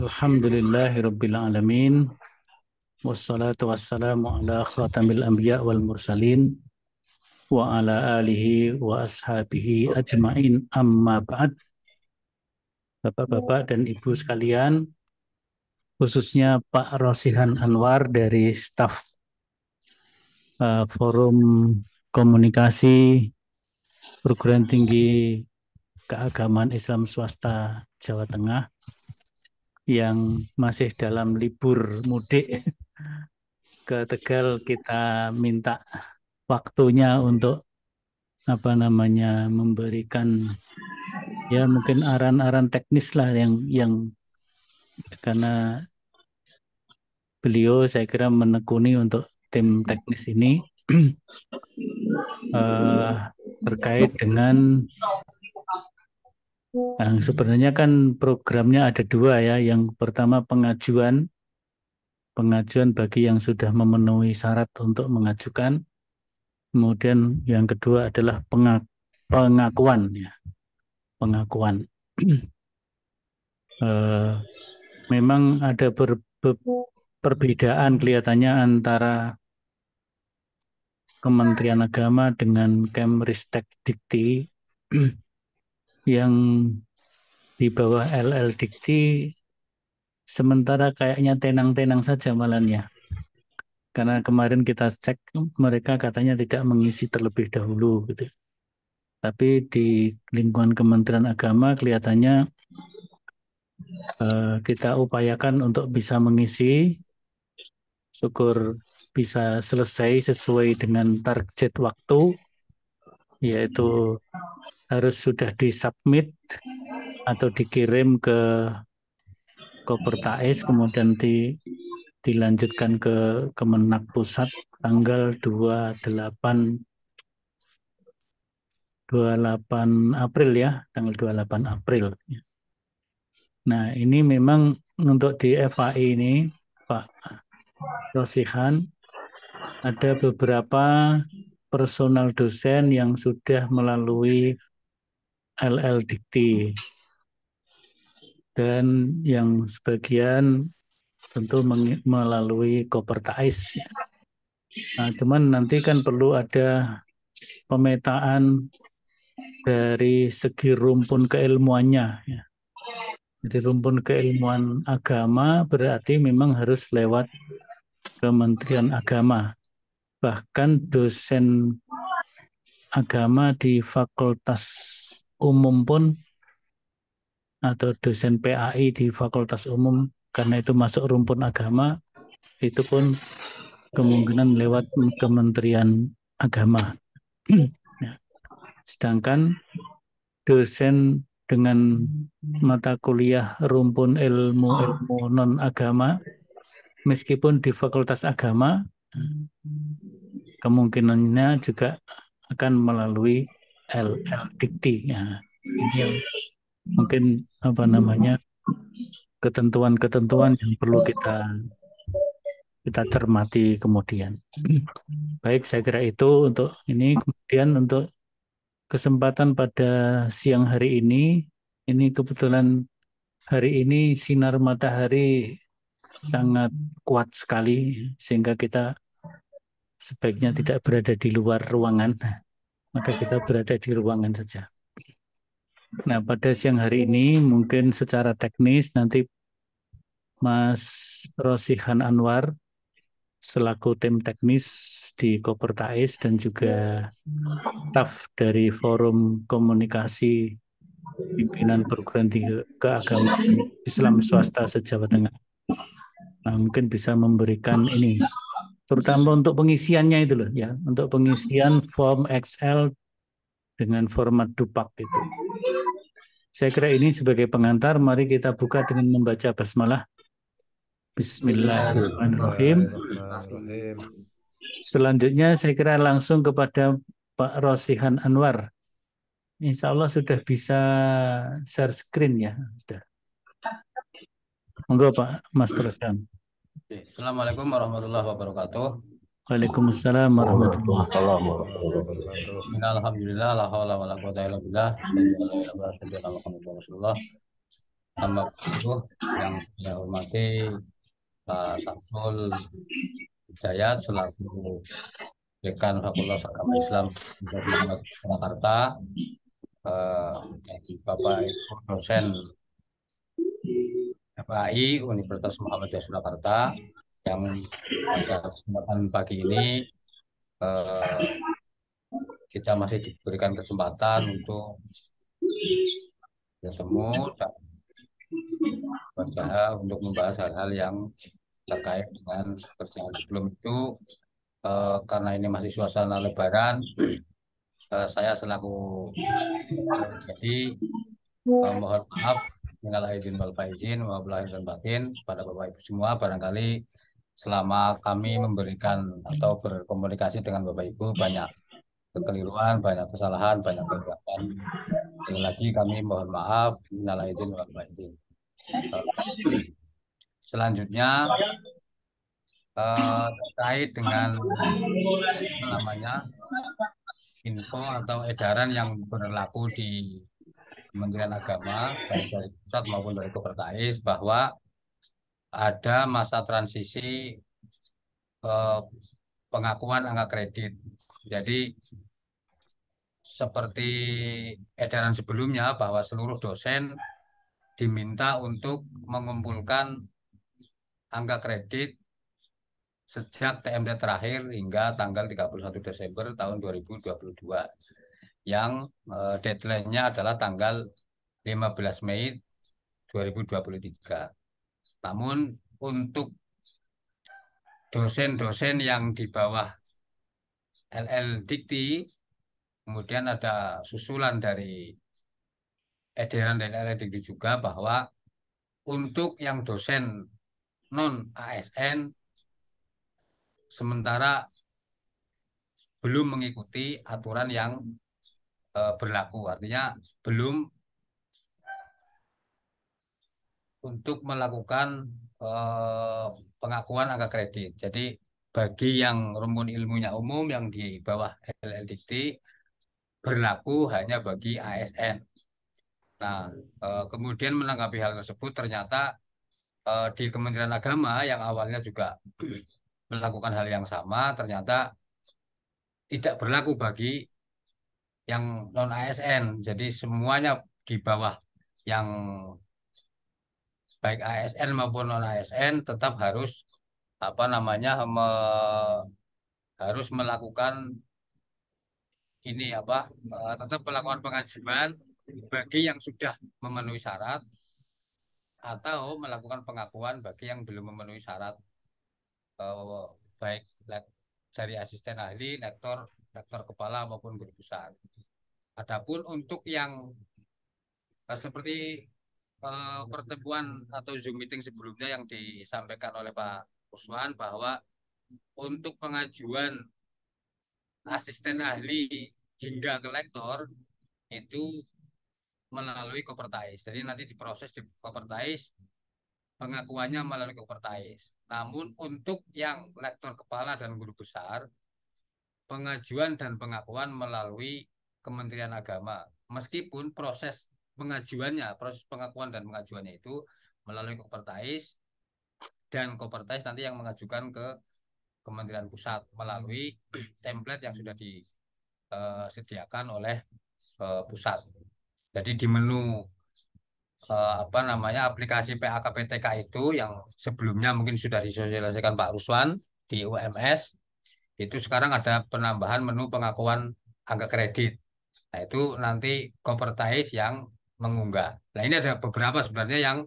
Alhamdulillahirrabbilalamin Wassalatu wassalamu ala khatamil anbiya wal mursalin Wa ala alihi wa ashabihi ajma'in amma ba'd Bapak-bapak dan ibu sekalian Khususnya Pak Rosihan Anwar dari staf uh, Forum Komunikasi Perguruan Tinggi Keagamaan Islam Swasta Jawa Tengah yang masih dalam libur mudik ke Tegal kita minta waktunya untuk apa namanya memberikan ya mungkin aran-aran teknis lah yang yang karena beliau saya kira menekuni untuk tim teknis ini uh, terkait dengan Nah, sebenarnya kan programnya ada dua ya. Yang pertama pengajuan, pengajuan bagi yang sudah memenuhi syarat untuk mengajukan. Kemudian yang kedua adalah pengak pengakuan ya, pengakuan. e, memang ada perbedaan kelihatannya antara Kementerian Agama dengan Kemristek Dikti yang di bawah LL Dikti sementara kayaknya tenang-tenang saja malannya. Karena kemarin kita cek mereka katanya tidak mengisi terlebih dahulu gitu. Tapi di lingkungan Kementerian Agama kelihatannya uh, kita upayakan untuk bisa mengisi syukur bisa selesai sesuai dengan target waktu yaitu harus sudah disubmit atau dikirim ke Kopertais kemudian di, dilanjutkan ke Kemenak Pusat tanggal 28 28 April ya, tanggal 28 April. Nah, ini memang untuk di FAI ini, Pak Rosihan, ada beberapa personal dosen yang sudah melalui LLDT Dan yang sebagian tentu melalui Kopertais. Nah, cuman nanti kan perlu ada pemetaan dari segi rumpun keilmuannya. Ya. Jadi rumpun keilmuan agama berarti memang harus lewat Kementerian Agama. Bahkan dosen agama di Fakultas umum pun atau dosen PAI di Fakultas Umum karena itu masuk rumpun agama itu pun kemungkinan lewat Kementerian Agama. Ya. sedangkan dosen dengan mata kuliah rumpun ilmu-ilmu non agama meskipun di Fakultas Agama kemungkinannya juga akan melalui L L dikti ya. ini yang mungkin apa namanya ketentuan-ketentuan yang perlu kita kita cermati kemudian. Baik, saya kira itu untuk ini. Kemudian untuk kesempatan pada siang hari ini, ini kebetulan hari ini sinar matahari sangat kuat sekali sehingga kita sebaiknya tidak berada di luar ruangan maka kita berada di ruangan saja. Nah, pada siang hari ini mungkin secara teknis nanti Mas Rosihan Anwar selaku tim teknis di Kopertais dan juga staf dari Forum Komunikasi Pimpinan Perguruan Tinggi Keagamaan Islam Swasta sejawa Tengah. Nah, mungkin bisa memberikan ini terutama untuk pengisiannya itu loh ya untuk pengisian form Excel dengan format dupak itu saya kira ini sebagai pengantar mari kita buka dengan membaca basmalah Bismillahirrahmanirrahim selanjutnya saya kira langsung kepada Pak Rosihan Anwar Insya Allah sudah bisa share screen ya sudah monggo Pak Mas Rosihan Assalamualaikum warahmatullahi wabarakatuh. Waalaikumsalam warahmatullahi wabarakatuh. Alhamdulillah yang saya hormati Pak Samsul Hidayat selaku dekan Fakultas Agama Islam Universitas Jakarta eh, Bapak Ibu dosen FAI Universitas Muhammadiyah Surakarta yang pada kesempatan pagi ini eh, kita masih diberikan kesempatan untuk bertemu dan berusaha untuk membahas hal-hal yang terkait dengan persiapan sebelum itu eh, karena ini masih suasana Lebaran eh, saya selaku jadi eh, mohon maaf minal aidin wal faizin wa dan batin pada Bapak Ibu semua barangkali selama kami memberikan atau berkomunikasi dengan Bapak Ibu banyak kekeliruan, banyak kesalahan, banyak kegagalan. Sekali lagi kami mohon maaf minal aidin wal faizin. Eh, selanjutnya eh, terkait dengan namanya info atau edaran yang berlaku di Kementerian Agama baik dari pusat maupun dari Kopertais bahwa ada masa transisi eh, pengakuan angka kredit. Jadi seperti edaran sebelumnya bahwa seluruh dosen diminta untuk mengumpulkan angka kredit sejak TMD terakhir hingga tanggal 31 Desember tahun 2022 yang uh, deadline-nya adalah tanggal 15 Mei 2023. Namun untuk dosen-dosen yang di bawah LL Dikti, kemudian ada susulan dari edaran dari LL Dikti juga bahwa untuk yang dosen non ASN sementara belum mengikuti aturan yang Eh, berlaku artinya belum untuk melakukan eh, pengakuan angka kredit. Jadi bagi yang rumpun ilmunya umum yang di bawah LLDT berlaku hanya bagi ASN. Nah, eh, kemudian menanggapi hal tersebut ternyata di Kementerian Agama yang awalnya juga melakukan hal yang sama ternyata tidak berlaku bagi yang non ASN. Jadi semuanya di bawah yang baik ASN maupun non ASN tetap harus apa namanya me, harus melakukan ini apa tetap melakukan pengajuan bagi yang sudah memenuhi syarat atau melakukan pengakuan bagi yang belum memenuhi syarat eh, baik dari asisten ahli lektor lektor kepala maupun guru besar. Adapun untuk yang eh, seperti eh, pertemuan atau Zoom meeting sebelumnya yang disampaikan oleh Pak Usman bahwa untuk pengajuan asisten ahli hingga ke lektor itu melalui Kopertais. Jadi nanti diproses di Kopertais pengakuannya melalui Kopertais. Namun untuk yang lektor kepala dan guru besar pengajuan dan pengakuan melalui Kementerian Agama. Meskipun proses pengajuannya, proses pengakuan dan pengajuannya itu melalui Kopertais dan Kopertais nanti yang mengajukan ke Kementerian Pusat melalui template yang sudah disediakan eh, oleh eh, pusat. Jadi di menu eh, apa namanya aplikasi PAKPTK itu yang sebelumnya mungkin sudah disosialisasikan Pak Ruswan di UMS itu sekarang ada penambahan menu pengakuan angka kredit. Nah, itu nanti kompertais yang mengunggah. Nah, ini ada beberapa sebenarnya yang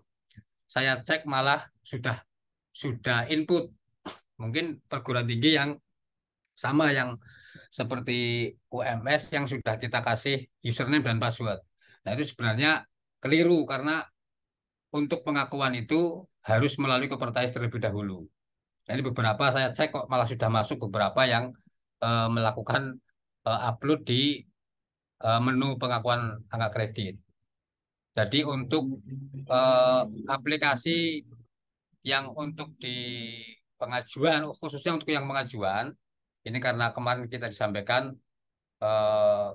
saya cek malah sudah sudah input. Mungkin perguruan tinggi yang sama yang seperti UMS yang sudah kita kasih username dan password. Nah, itu sebenarnya keliru karena untuk pengakuan itu harus melalui kompertais terlebih dahulu. Nah, ini beberapa saya cek kok malah sudah masuk beberapa yang uh, melakukan uh, upload di uh, menu pengakuan angka kredit. Jadi untuk uh, aplikasi yang untuk di pengajuan khususnya untuk yang pengajuan ini karena kemarin kita disampaikan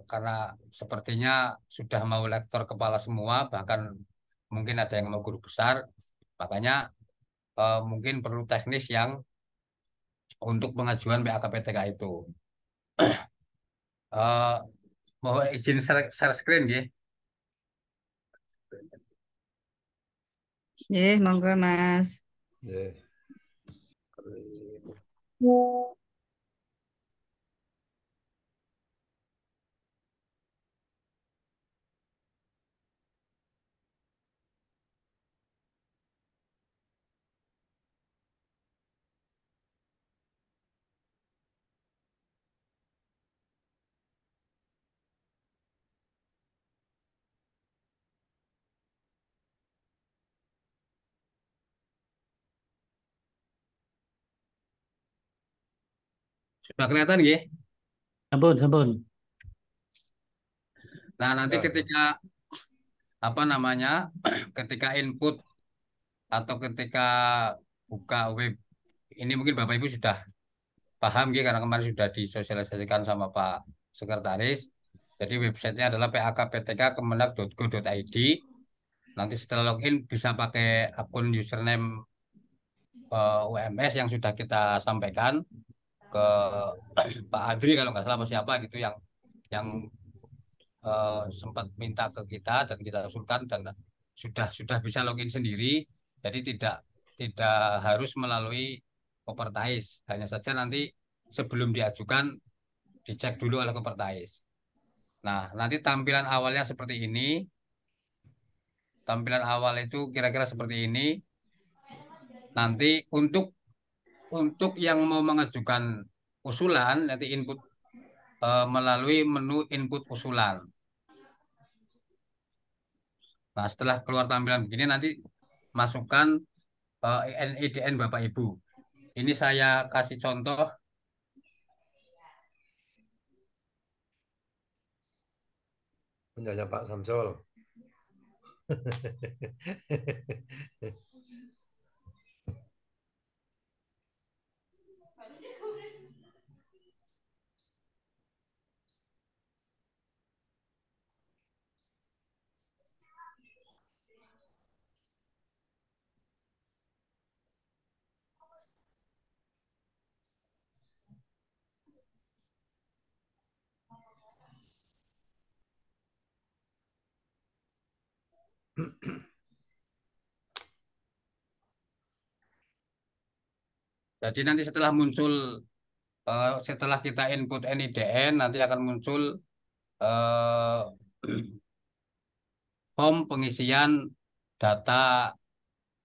karena sepertinya sudah mau lektor kepala semua bahkan mungkin ada yang mau guru besar makanya uh, mungkin perlu teknis yang untuk pengajuan PAKPTK itu. uh, mohon izin share, share screen ya. Ya, monggo Mas. Yeah. Sudah kelihatan nggih? Sampun, sampun. Nah, nanti ya. ketika apa namanya? ketika input atau ketika buka web ini mungkin Bapak Ibu sudah paham nggih karena kemarin sudah disosialisasikan sama Pak Sekretaris. Jadi websitenya adalah pakptk.kemenag.go.id. Nanti setelah login bisa pakai akun username eh, UMS yang sudah kita sampaikan ke Pak Adri kalau nggak salah siapa gitu yang yang uh, sempat minta ke kita dan kita usulkan dan sudah sudah bisa login sendiri jadi tidak tidak harus melalui Kopertais hanya saja nanti sebelum diajukan dicek dulu oleh Kopertais nah nanti tampilan awalnya seperti ini tampilan awal itu kira-kira seperti ini nanti untuk untuk yang mau mengajukan usulan nanti input e, melalui menu input usulan. Nah, setelah keluar tampilan begini nanti masukkan e, NIDN Bapak Ibu. Ini saya kasih contoh punyanya Pak Samsul. Jadi nanti setelah muncul eh, setelah kita input NIDN nanti akan muncul eh, form pengisian data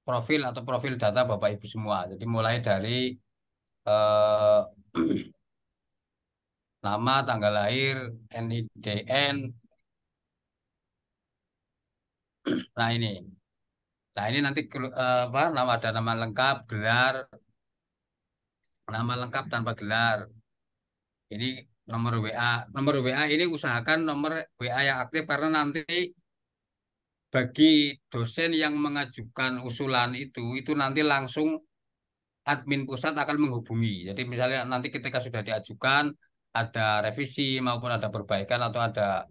profil atau profil data Bapak Ibu semua. Jadi mulai dari eh, nama, tanggal lahir, NIDN, Nah ini, nah ini nanti apa? Nama ada nama lengkap, gelar, nama lengkap tanpa gelar. Ini nomor WA, nomor WA ini usahakan nomor WA yang aktif karena nanti bagi dosen yang mengajukan usulan itu, itu nanti langsung admin pusat akan menghubungi. Jadi misalnya nanti ketika sudah diajukan, ada revisi maupun ada perbaikan atau ada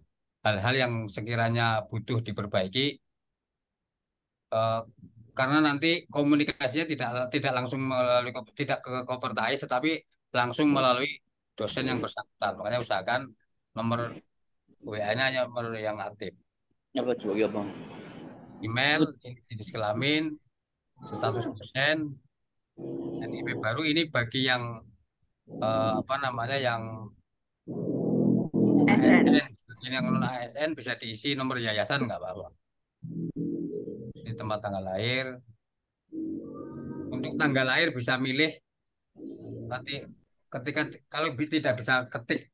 hal-hal yang sekiranya butuh diperbaiki uh, karena nanti komunikasinya tidak tidak langsung melalui tidak ke kompetensi tetapi langsung hmm. melalui dosen yang bersangkutan makanya usahakan nomor WA-nya nomor yang aktif. Email, jenis kelamin, status dosen, dan email baru ini bagi yang uh, apa namanya yang SN. Ini yang ngelola ASN bisa diisi nomor yayasan nggak apa-apa. Ini tempat tanggal lahir. Untuk tanggal lahir bisa milih nanti ketika kalau tidak bisa ketik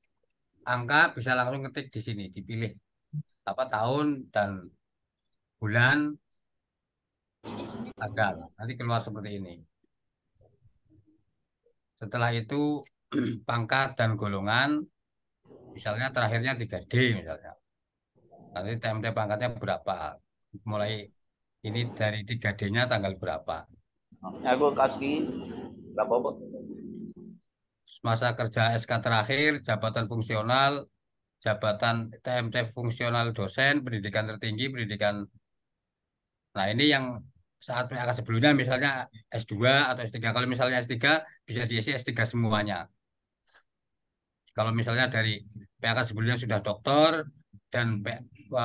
angka bisa langsung ketik di sini dipilih apa tahun dan bulan tanggal nanti keluar seperti ini setelah itu pangkat dan golongan misalnya terakhirnya 3D misalnya. Nanti TMT pangkatnya berapa? Mulai ini dari 3D-nya tanggal berapa? Ya, aku kasih berapa, Pak? Masa kerja SK terakhir, jabatan fungsional, jabatan TMT fungsional dosen, pendidikan tertinggi, pendidikan Nah, ini yang saat PHK sebelumnya misalnya S2 atau S3. Kalau misalnya S3 bisa diisi S3 semuanya. Kalau misalnya dari PHK sebelumnya sudah dokter dan e,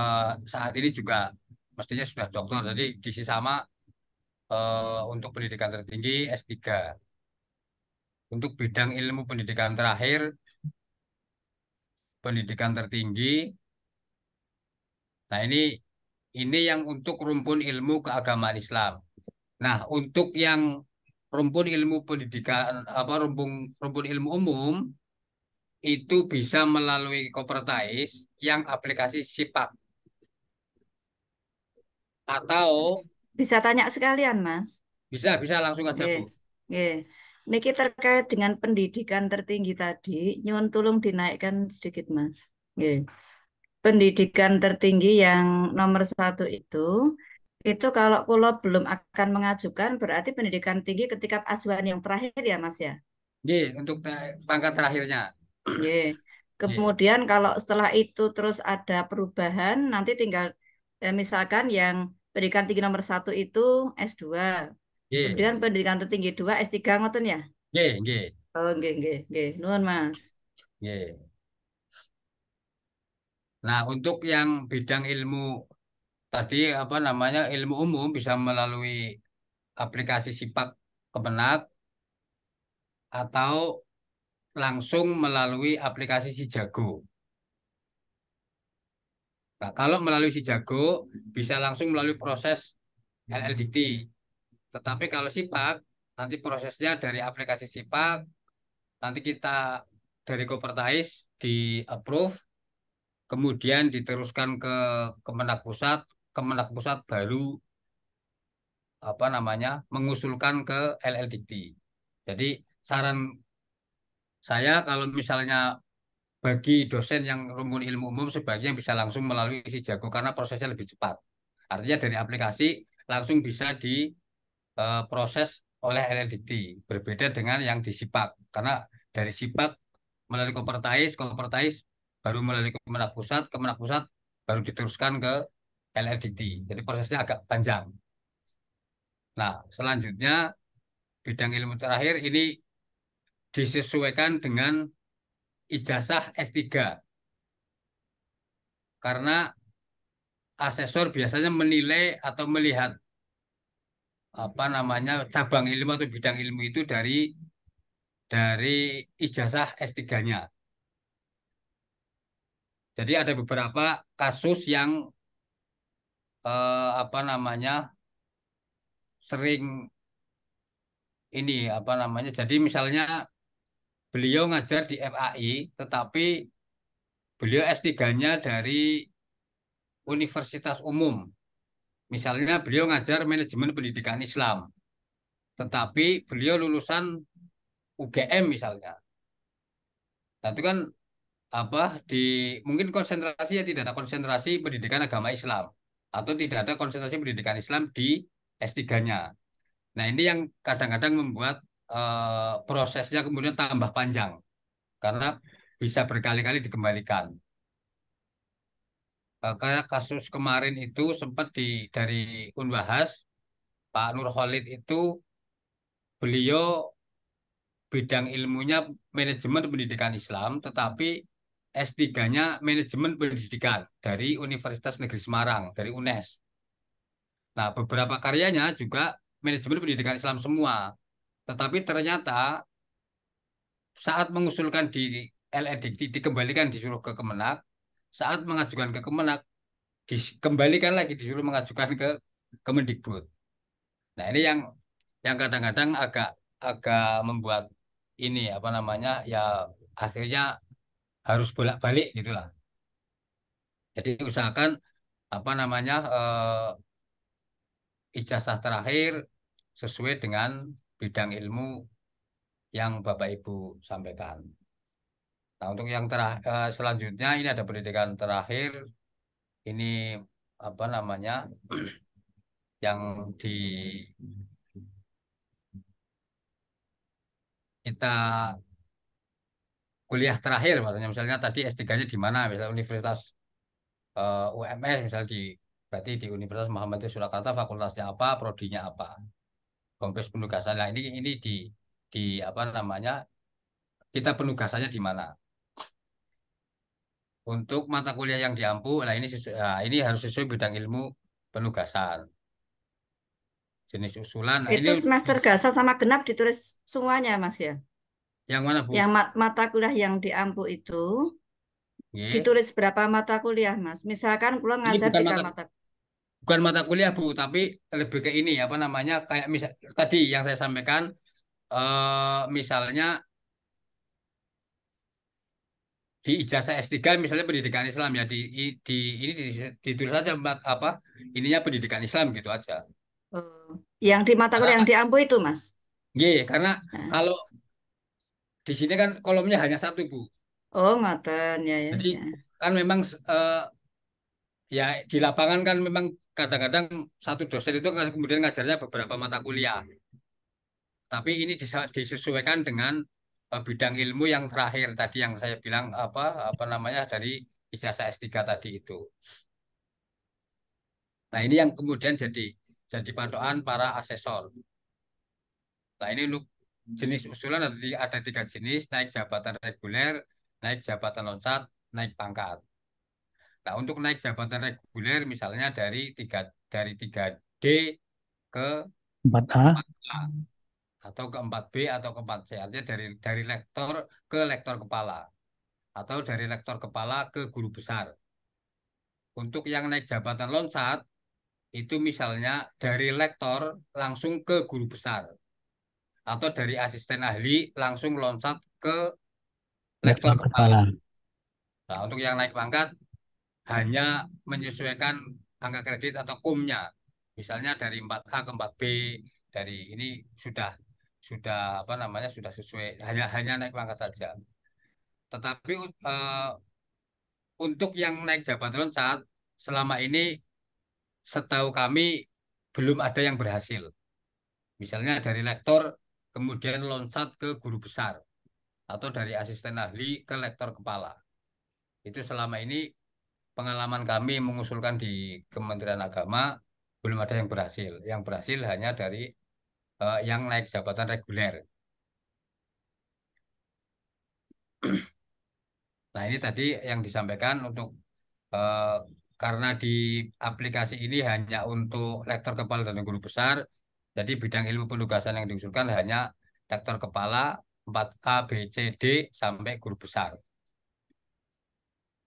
saat ini juga mestinya sudah dokter. Jadi diisi sama uh, untuk pendidikan tertinggi S3. Untuk bidang ilmu pendidikan terakhir, pendidikan tertinggi. Nah ini ini yang untuk rumpun ilmu keagamaan Islam. Nah untuk yang rumpun ilmu pendidikan apa rumpun rumpun ilmu umum itu bisa melalui Kopertais yang aplikasi sipak Atau bisa tanya sekalian, Mas. Bisa, bisa langsung aja, Bu. Nggih. Niki terkait dengan pendidikan tertinggi tadi, nyun tolong dinaikkan sedikit, Mas. Nggih. Pendidikan tertinggi yang nomor satu itu itu kalau kulo belum akan mengajukan berarti pendidikan tinggi ketika ajuan yang terakhir ya Mas ya. Nggih, untuk pangkat terakhirnya. Yeah. Kemudian kalau setelah itu terus ada perubahan, nanti tinggal ya misalkan yang pendidikan tinggi nomor satu itu S2. Yeah. Kemudian pendidikan tertinggi dua S3 ngoten ya? Nggih, nggih. Oh, nggih, nggih, nggih. Nuwun, Mas. Nggih. Nah, untuk yang bidang ilmu tadi apa namanya ilmu umum bisa melalui aplikasi Sipak Kemenak atau langsung melalui aplikasi si Jago. Nah, kalau melalui si Jago, bisa langsung melalui proses LLDT. Tetapi kalau SIPAK, nanti prosesnya dari aplikasi SIPAK, nanti kita dari Kopertais di approve, kemudian diteruskan ke Kemenak Pusat, Kemenak Pusat baru apa namanya mengusulkan ke LLDT. Jadi saran saya kalau misalnya bagi dosen yang rumun ilmu umum sebaiknya bisa langsung melalui isi jago karena prosesnya lebih cepat. Artinya dari aplikasi langsung bisa diproses e, oleh LLDT. Berbeda dengan yang di SIPAK. Karena dari SIPAK melalui kompertais, kompertais baru melalui Kemenak Pusat, Kemenak Pusat baru diteruskan ke LLDT. Jadi prosesnya agak panjang. Nah, selanjutnya bidang ilmu terakhir ini disesuaikan dengan ijazah S3. Karena asesor biasanya menilai atau melihat apa namanya cabang ilmu atau bidang ilmu itu dari dari ijazah S3-nya. Jadi ada beberapa kasus yang eh, apa namanya sering ini apa namanya. Jadi misalnya beliau ngajar di FAI, tetapi beliau S3-nya dari Universitas Umum. Misalnya beliau ngajar manajemen pendidikan Islam. Tetapi beliau lulusan UGM misalnya. Nah, itu kan apa di mungkin konsentrasi ya tidak ada konsentrasi pendidikan agama Islam atau tidak ada konsentrasi pendidikan Islam di S3-nya. Nah, ini yang kadang-kadang membuat Eh, prosesnya kemudian tambah panjang karena bisa berkali-kali dikembalikan. Eh, karena kasus kemarin itu sempat di dari unbahas Pak Nur Khalid itu beliau bidang ilmunya manajemen pendidikan Islam tetapi S3-nya manajemen pendidikan dari Universitas Negeri Semarang, dari UNES. Nah, beberapa karyanya juga manajemen pendidikan Islam semua. Tetapi ternyata saat mengusulkan di LEDT dikembalikan disuruh ke Kemenak, saat mengajukan ke Kemenak dikembalikan lagi disuruh mengajukan ke Kemendikbud. Nah ini yang yang kadang-kadang agak agak membuat ini apa namanya ya akhirnya harus bolak-balik gitulah. Jadi usahakan apa namanya eh, ijazah terakhir sesuai dengan bidang ilmu yang Bapak Ibu sampaikan. Nah, untuk yang eh, selanjutnya ini ada pendidikan terakhir. Ini apa namanya? yang di kita kuliah terakhir maksudnya misalnya tadi S3-nya di mana Misal Universitas eh, UMS misalnya di berarti di Universitas Muhammadiyah Surakarta fakultasnya apa prodinya apa konkurs penugasan. Nah, ini ini di di apa namanya kita penugasannya di mana? Untuk mata kuliah yang diampu, nah ini sesuai, nah ini harus sesuai bidang ilmu penugasan. Jenis usulan. Nah, itu ini, semester gasal sama genap ditulis semuanya, Mas ya? Yang mana, Bu? Yang mat mata kuliah yang diampu itu. Yeah. Ditulis berapa mata kuliah, Mas? Misalkan pulang ngajar tiga mata, mata bukan mata kuliah bu tapi lebih ke ini apa namanya kayak misal tadi yang saya sampaikan eh, misalnya di ijazah S3 misalnya pendidikan Islam ya di di ini ditulis aja apa ininya pendidikan Islam gitu aja. Oh, yang di mata kuliah yang di itu, Mas. Iya, karena nah. kalau di sini kan kolomnya hanya satu, Bu. Oh, ngoten ya ya. Jadi ya. kan memang eh, ya di lapangan kan memang kadang-kadang satu dosen itu kemudian ngajarnya beberapa mata kuliah. Tapi ini disesuaikan dengan eh, bidang ilmu yang terakhir tadi yang saya bilang apa apa namanya dari ijazah S3 tadi itu. Nah, ini yang kemudian jadi jadi patokan para asesor. Nah, ini jenis usulan ada, ada tiga jenis, naik jabatan reguler, naik jabatan loncat, naik pangkat. Nah, untuk naik jabatan reguler misalnya dari 3 dari 3D ke 4A, atau ke 4B atau ke 4C artinya dari dari lektor ke lektor kepala atau dari lektor kepala ke guru besar. Untuk yang naik jabatan loncat itu misalnya dari lektor langsung ke guru besar atau dari asisten ahli langsung loncat ke lektor, lektor kepala. kepala. Nah, untuk yang naik pangkat hanya menyesuaikan angka kredit atau kumnya. Misalnya dari 4A ke 4B, dari ini sudah sudah apa namanya sudah sesuai hanya hanya naik pangkat saja. Tetapi uh, untuk yang naik jabatan loncat selama ini setahu kami belum ada yang berhasil. Misalnya dari lektor kemudian loncat ke guru besar atau dari asisten ahli ke lektor kepala. Itu selama ini pengalaman kami mengusulkan di Kementerian Agama belum ada yang berhasil. Yang berhasil hanya dari uh, yang naik jabatan reguler. Nah ini tadi yang disampaikan untuk uh, karena di aplikasi ini hanya untuk lektor kepala dan guru besar, jadi bidang ilmu penugasan yang diusulkan hanya lektor kepala 4A, B, C, D sampai guru besar.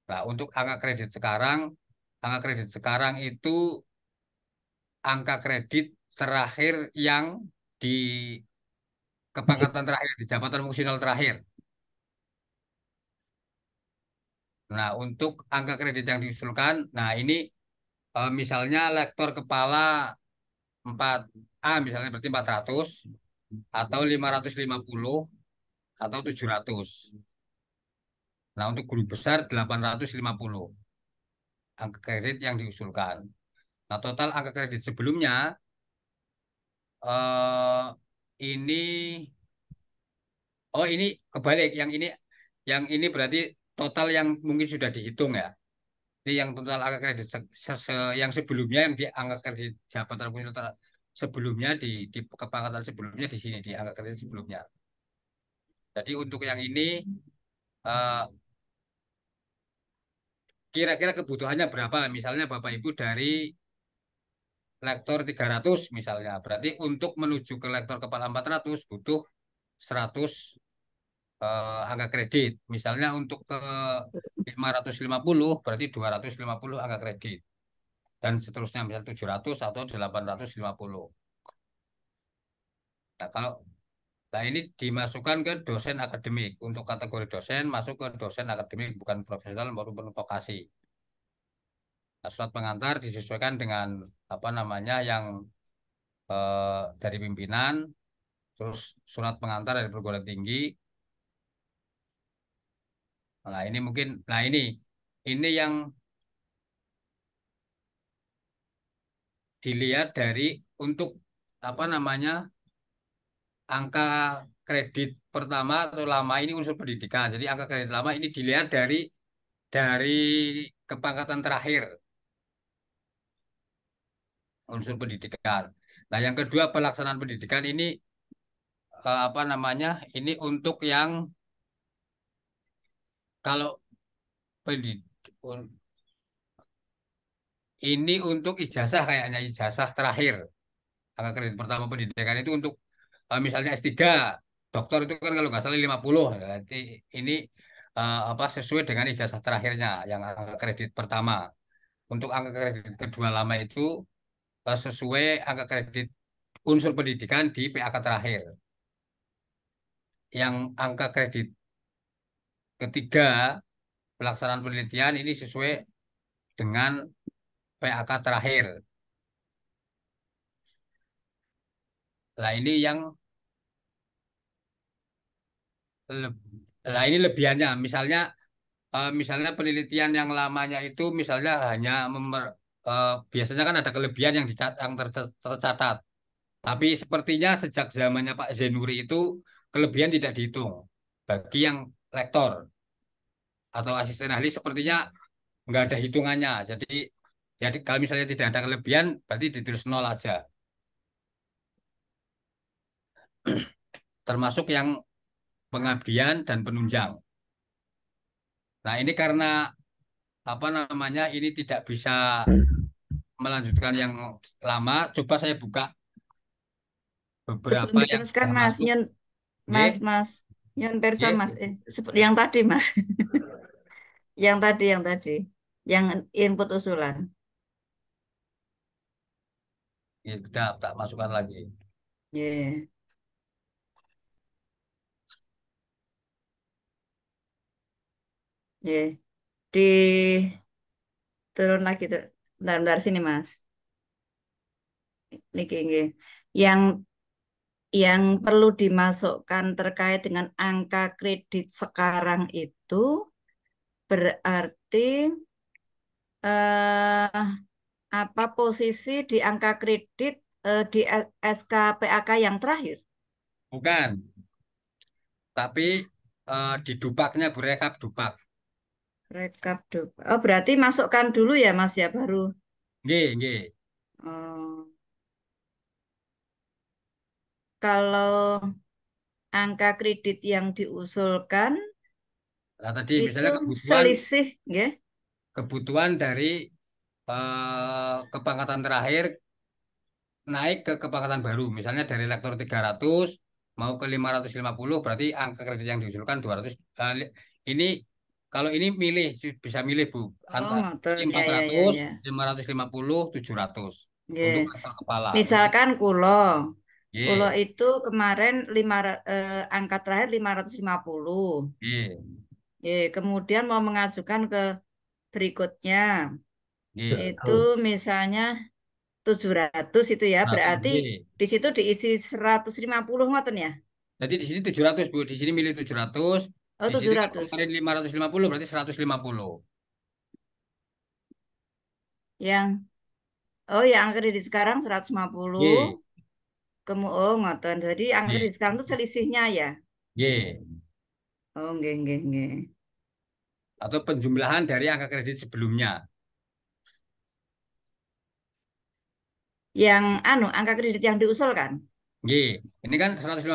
Nah, untuk angka kredit sekarang, angka kredit sekarang itu angka kredit terakhir yang di kepangkatan terakhir, di jabatan fungsional terakhir. Nah, untuk angka kredit yang diusulkan, nah ini eh, misalnya lektor kepala 4A misalnya berarti 400 atau 550 atau 700. Nah, untuk guru besar 850 angka kredit yang diusulkan. Nah, total angka kredit sebelumnya eh, ini oh ini kebalik, yang ini yang ini berarti total yang mungkin sudah dihitung ya. Ini yang total angka kredit se se yang sebelumnya yang di angka kredit jabatan sebelumnya di, di kepangkatan sebelumnya di sini di angka kredit sebelumnya. Jadi untuk yang ini eh, kira-kira kebutuhannya berapa misalnya Bapak Ibu dari lektor 300 misalnya berarti untuk menuju ke lektor kepala 400 butuh 100 eh, angka kredit misalnya untuk ke 550 berarti 250 angka kredit dan seterusnya misalnya 700 atau 850 nah kalau Nah ini dimasukkan ke dosen akademik untuk kategori dosen masuk ke dosen akademik bukan profesional maupun vokasi. Nah, surat pengantar disesuaikan dengan apa namanya yang eh, dari pimpinan, terus surat pengantar dari perguruan tinggi. Nah ini mungkin, nah ini ini yang dilihat dari untuk apa namanya angka kredit pertama atau lama ini unsur pendidikan. Jadi angka kredit lama ini dilihat dari dari kepangkatan terakhir unsur pendidikan. Nah, yang kedua pelaksanaan pendidikan ini eh, apa namanya? Ini untuk yang kalau ini untuk ijazah kayaknya ijazah terakhir. Angka kredit pertama pendidikan itu untuk Eh, misalnya S3 dokter itu kan kalau nggak salah 50 nanti ini uh, apa sesuai dengan ijazah terakhirnya yang angka kredit pertama untuk angka kredit kedua lama itu uh, sesuai angka kredit unsur pendidikan di PAK terakhir yang angka kredit ketiga pelaksanaan penelitian ini sesuai dengan PAK terakhir Nah ini yang lah ini lebihannya. Misalnya eh, misalnya penelitian yang lamanya itu misalnya hanya memer, eh, biasanya kan ada kelebihan yang, dicat, yang tercatat. Tapi sepertinya sejak zamannya Pak Zenuri itu kelebihan tidak dihitung bagi yang lektor atau asisten ahli sepertinya nggak ada hitungannya. Jadi ya kalau misalnya tidak ada kelebihan berarti ditulis nol aja termasuk yang pengabdian dan penunjang. Nah, ini karena apa namanya? Ini tidak bisa melanjutkan yang lama. Coba saya buka beberapa Sebelum yang termasuk. Iya. Mas, nyen, Mas, Mas, Nyun Mas, eh, yang tadi, Mas. yang tadi, yang tadi. Yang input usulan. Ya, sudah, tak masukkan lagi. Yeah. Ya. Di turun lagi tuh. Bentar, bentar sini, Mas. Niki, niki. Yang yang perlu dimasukkan terkait dengan angka kredit sekarang itu berarti eh, apa posisi di angka kredit eh, di SKPAK yang terakhir? Bukan, tapi eh, di Dupaknya, berekap Dupak. Rekap dulu, Oh, berarti masukkan dulu ya, Mas ya baru. Nggih, nggih. Oh. Kalau angka kredit yang diusulkan nah, tadi itu misalnya kebutuhan selisih, nggih. Kebutuhan dari eh, kepangkatan terakhir naik ke kepangkatan baru. Misalnya dari lektor 300 mau ke 550 berarti angka kredit yang diusulkan 200 eh, ini kalau ini milih bisa milih Bu antara oh, 400, iya, iya, iya. lima ratus lima puluh tujuh ratus untuk kepala. Misalkan kulo. Yeah. Kulo itu kemarin lima eh, angka terakhir 550. Yeah. Yeah. Kemudian mau mengajukan ke berikutnya. Yeah. Itu misalnya 700 itu ya. Berarti di situ diisi 150 ngoten ya. Jadi di sini 700 Bu, di sini milih 700, Oh, di 700. Sini kan lima berarti 150. lima Yang Oh, yang angka kredit sekarang 150. Yeah. Kemu oh ngoten. Jadi angka yeah. sekarang itu selisihnya ya. Yeah. Oh, nggih nggih nggih. Atau penjumlahan dari angka kredit sebelumnya. Yang anu, angka kredit yang diusulkan. Nggih. Ini kan 150.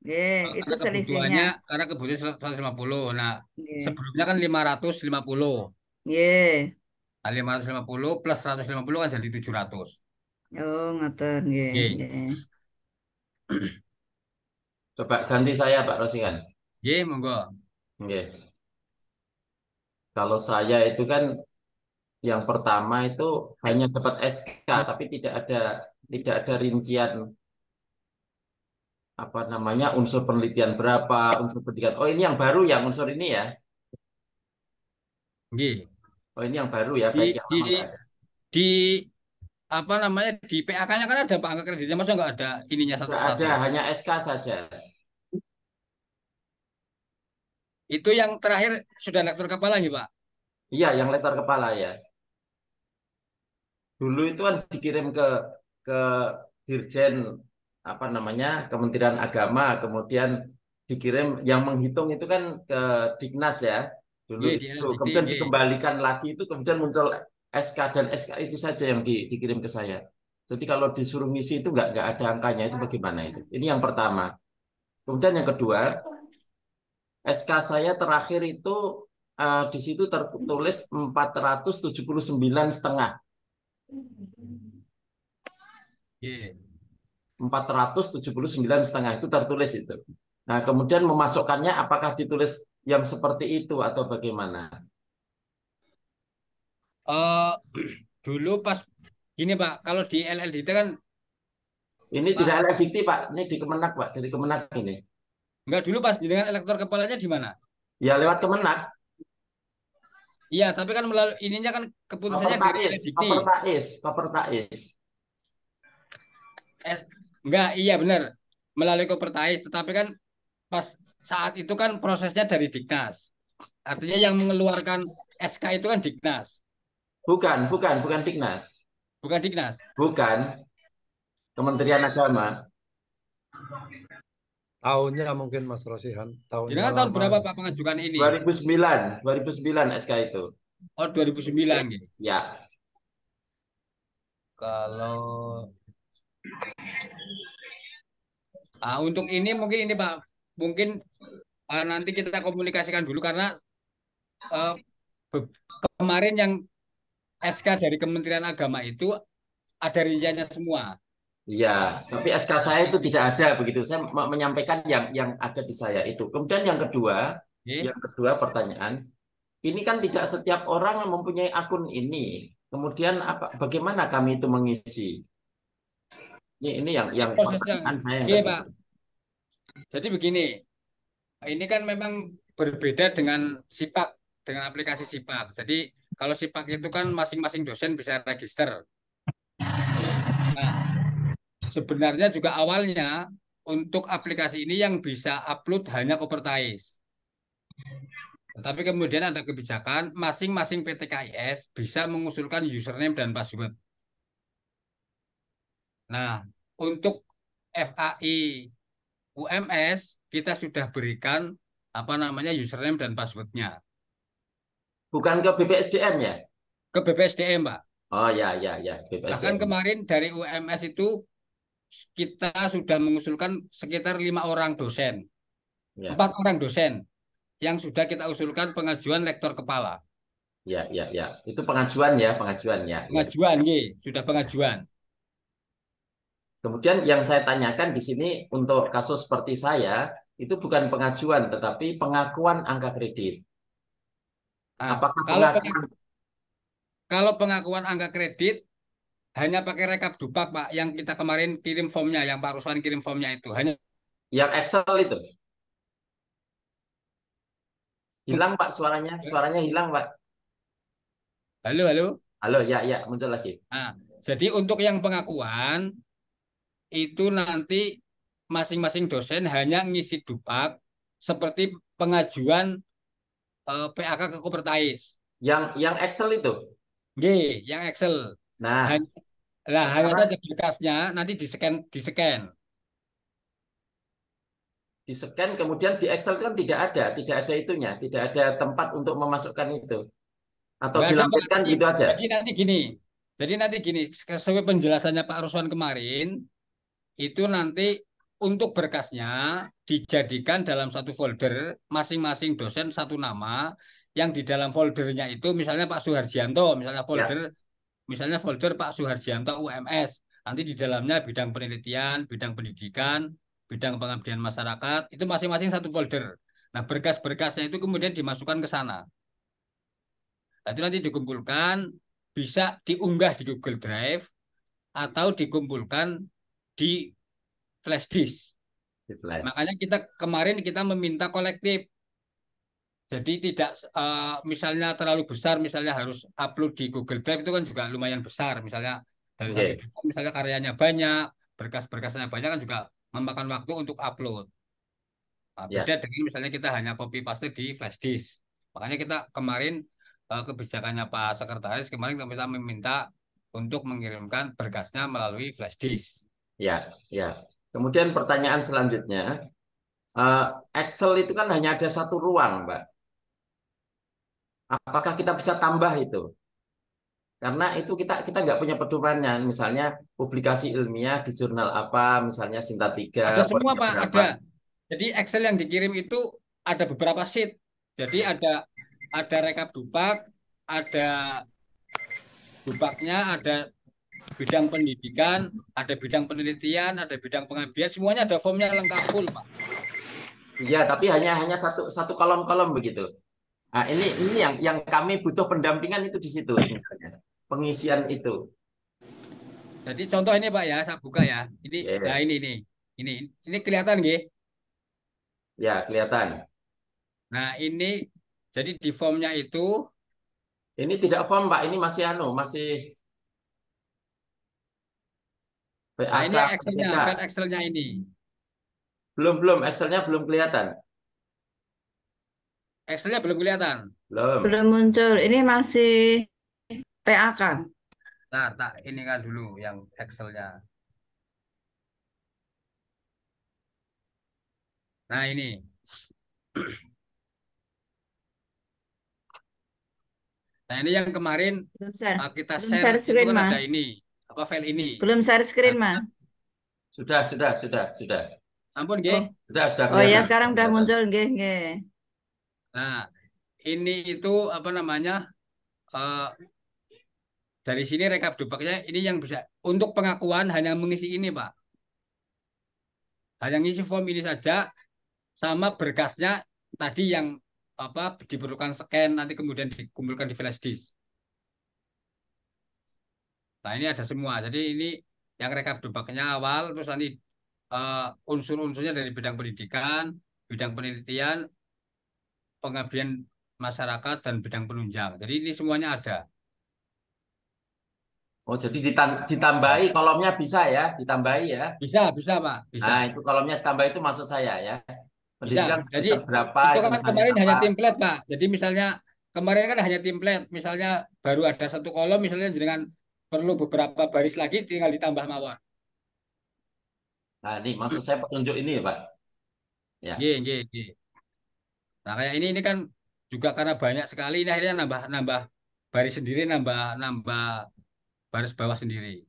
Yeah, itu selisihnya. Karena kebutuhan 150. Nah, yeah. sebelumnya kan 550. Yeah. Nah, 550 plus 150 kan jadi 700. Oh, ngoten nggih. Yeah. Yeah. Coba ganti saya Pak Rosingan. Nggih, yeah, monggo. Nggih. Yeah. Kalau saya itu kan yang pertama itu hanya dapat SK tapi tidak ada tidak ada rincian apa namanya unsur penelitian berapa, unsur pendidikan. Oh ini yang baru ya unsur ini ya. Nggih. Iya. Oh ini yang baru ya di, di, di, di apa namanya di PAK-nya kan ada pak angka kreditnya maksudnya nggak ada ininya satu-satu? Ada hanya SK saja. Itu yang terakhir sudah lektor kepala ya pak? Iya yang lektor kepala ya. Dulu itu kan dikirim ke ke Dirjen apa namanya Kementerian Agama kemudian dikirim yang menghitung itu kan ke Dignas ya dulu yeah, itu yeah, kemudian yeah, dikembalikan lagi itu kemudian muncul SK dan SK itu saja yang di, dikirim ke saya. Jadi kalau disuruh ngisi itu nggak nggak ada angkanya itu bagaimana itu? Ini yang pertama. Kemudian yang kedua, SK saya terakhir itu uh, di situ tertulis 479 setengah. Iya. 479 setengah itu tertulis itu. Nah, kemudian memasukkannya apakah ditulis yang seperti itu atau bagaimana? Uh, dulu pas ini Pak, kalau di LLDT kan ini tidak LLDT Pak, ini di Kemenak Pak, dari Kemenak ini. Enggak dulu pas dengan elektor kepalanya di mana? Ya lewat Kemenak. Iya, tapi kan melalui ininya kan keputusannya di LLDT. Koper Tais, Pak Enggak, iya benar. Melalui Kopertais, tetapi kan pas saat itu kan prosesnya dari Dinas. Artinya yang mengeluarkan SK itu kan Dinas. Bukan, bukan, bukan Dinas. Bukan Dinas. Bukan. Kementerian Agama. Tahunnya mungkin Mas Rosihan. Tahunnya Jadi tahun berapa Pak pengajukan ini? 2009, 2009 SK itu. Oh, 2009 gitu. Ya? ya. Kalau Nah, untuk ini mungkin ini Pak, mungkin uh, nanti kita komunikasikan dulu karena uh, kemarin yang SK dari Kementerian Agama itu ada rinciannya semua. Iya, tapi SK saya itu tidak ada begitu. Saya menyampaikan yang yang ada di saya itu. Kemudian yang kedua, yeah. yang kedua pertanyaan, ini kan tidak setiap orang mempunyai akun ini. Kemudian apa bagaimana kami itu mengisi? Ini ini yang yang proses saya. Iya, Pak. Jadi begini. Ini kan memang berbeda dengan SIPAK, dengan aplikasi SIPAK. Jadi kalau SIPAK itu kan masing-masing dosen bisa register. Nah, sebenarnya juga awalnya untuk aplikasi ini yang bisa upload hanya Kopertais. Tapi kemudian ada kebijakan masing-masing PTKIS bisa mengusulkan username dan password. Nah, hmm. untuk FAI UMS kita sudah berikan apa namanya username dan passwordnya. Bukan ke BPSDM ya? Ke BPSDM, Pak. Oh ya ya ya. BPSDM. Bahkan kemarin dari UMS itu kita sudah mengusulkan sekitar lima orang dosen, ya. empat orang dosen yang sudah kita usulkan pengajuan lektor kepala. Ya ya ya. Itu pengajuan ya pengajuan ya. Pengajuan, ya. sudah pengajuan. Kemudian yang saya tanyakan di sini untuk kasus seperti saya itu bukan pengajuan tetapi pengakuan angka kredit. Ah, Apakah kalau pengakuan, kalau pengakuan angka kredit hanya pakai rekap dupak Pak yang kita kemarin kirim formnya yang Pak Ruswan kirim formnya itu hanya yang Excel itu hilang Pak suaranya suaranya hilang Pak halo halo halo ya ya muncul lagi nah, jadi untuk yang pengakuan itu nanti masing-masing dosen hanya ngisi dupak seperti pengajuan uh, eh, PAK ke Kupertais. Yang yang Excel itu? G, yang Excel. Nah, hanya, lah hanya saja berkasnya nanti di scan di scan. Di scan kemudian di Excel kan tidak ada, tidak ada itunya, tidak ada tempat untuk memasukkan itu. Atau dilampirkan gitu aja. Jadi nanti gini. Jadi nanti gini, sesuai penjelasannya Pak Ruswan kemarin, itu nanti untuk berkasnya dijadikan dalam satu folder masing-masing dosen satu nama yang di dalam foldernya itu misalnya Pak Suharjianto misalnya ya. folder ya. misalnya folder Pak Suharjianto UMS nanti di dalamnya bidang penelitian bidang pendidikan bidang pengabdian masyarakat itu masing-masing satu folder nah berkas-berkasnya itu kemudian dimasukkan ke sana nah, itu nanti dikumpulkan bisa diunggah di Google Drive atau dikumpulkan di flash disk. Flash. Makanya kita kemarin kita meminta kolektif. Jadi tidak uh, misalnya terlalu besar, misalnya harus upload di Google Drive itu kan juga lumayan besar. Misalnya dari okay. Iya. satu misalnya karyanya banyak, berkas-berkasnya banyak kan juga memakan waktu untuk upload. Nah, iya. beda dengan misalnya kita hanya copy paste di flash disk. Makanya kita kemarin uh, kebijakannya Pak Sekretaris kemarin kita meminta untuk mengirimkan berkasnya melalui flash disk. Ya, yeah, ya. Yeah. Kemudian pertanyaan selanjutnya, eh, Excel itu kan hanya ada satu ruang, Mbak. Apakah kita bisa tambah itu? Karena itu kita kita nggak punya pedomannya. Misalnya publikasi ilmiah di jurnal apa, misalnya Sinta 3. Ada semua, Pak. Berapa. Ada. Jadi Excel yang dikirim itu ada beberapa sheet. Jadi ada ada rekap dupak, ada dupaknya, ada bidang pendidikan, ada bidang penelitian, ada bidang pengabdian, semuanya ada formnya lengkap full, Pak. Iya, tapi hanya hanya satu satu kolom-kolom begitu. Nah, ini ini yang yang kami butuh pendampingan itu di situ sebenarnya. Pengisian itu. Jadi contoh ini Pak ya, saya buka ya. Ini yeah. Iya. nah ini ini. Ini ini kelihatan nggih? Ya, kelihatan. Nah, ini jadi di formnya itu ini tidak form Pak, ini masih anu, masih PAK, nah, ini Excel-nya, kan Excel-nya ini. Belum, belum. Excel-nya belum kelihatan. Excel-nya belum kelihatan. Belum. Belum muncul. Ini masih PAK. Kan? Nah, tak ini kan dulu yang Excel-nya. Nah, ini. Nah, ini yang kemarin Belum share. Uh, kita share, Belum share itu kan ada ini apa file ini? Belum share screen, Mas. Sudah, sudah, sudah, sudah. Ampun, oh, nggih. Oh. Sudah, sudah. Oh ya, sekarang sudah muncul, nggih, nggih. Nah, ini itu apa namanya? Uh, dari sini rekap dupaknya ini yang bisa untuk pengakuan hanya mengisi ini, Pak. Hanya mengisi form ini saja sama berkasnya tadi yang apa diperlukan scan nanti kemudian dikumpulkan di flash disk. Nah ini ada semua. Jadi ini yang rekap dampaknya awal, terus nanti uh, unsur-unsurnya dari bidang pendidikan, bidang penelitian, pengabdian masyarakat dan bidang penunjang. Jadi ini semuanya ada. Oh, jadi ditambahi kolomnya bisa ya, ditambahi ya? Bisa, bisa Pak. Bisa. Nah, itu kolomnya tambah itu maksud saya ya. Pendidikan bisa. Jadi berapa? Itu kan kemarin apa? hanya template Pak. Jadi misalnya kemarin kan hanya template, misalnya baru ada satu kolom, misalnya dengan perlu beberapa baris lagi tinggal ditambah mawar. Nah, ini maksud saya petunjuk ini ya, Pak. Ya. Iya, iya, iya. Nah, kayak ini ini kan juga karena banyak sekali ini akhirnya nambah nambah baris sendiri, nambah nambah baris bawah sendiri.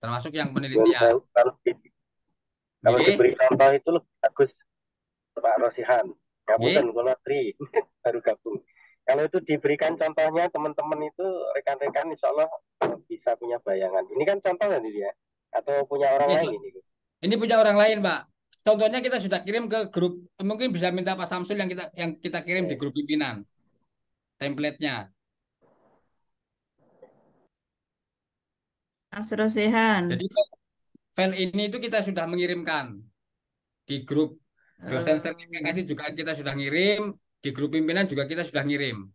Termasuk yang penelitian. Kalau, kalau diberi contoh itu loh, bagus Pak Rosihan. Kamu kan baru gabung. Kalau itu diberikan contohnya teman-teman itu rekan-rekan insya Allah eh, bisa punya bayangan. Ini kan contoh nanti dia ya? atau punya orang ini, lain ini. Ini punya orang lain, Pak. Contohnya kita sudah kirim ke grup, mungkin bisa minta Pak Samsul yang kita yang kita kirim di grup pimpinan. Templatenya. nya Jadi file ini itu kita sudah mengirimkan di grup eh. dosen sertifikasi juga kita sudah ngirim di grup pimpinan juga kita sudah ngirim.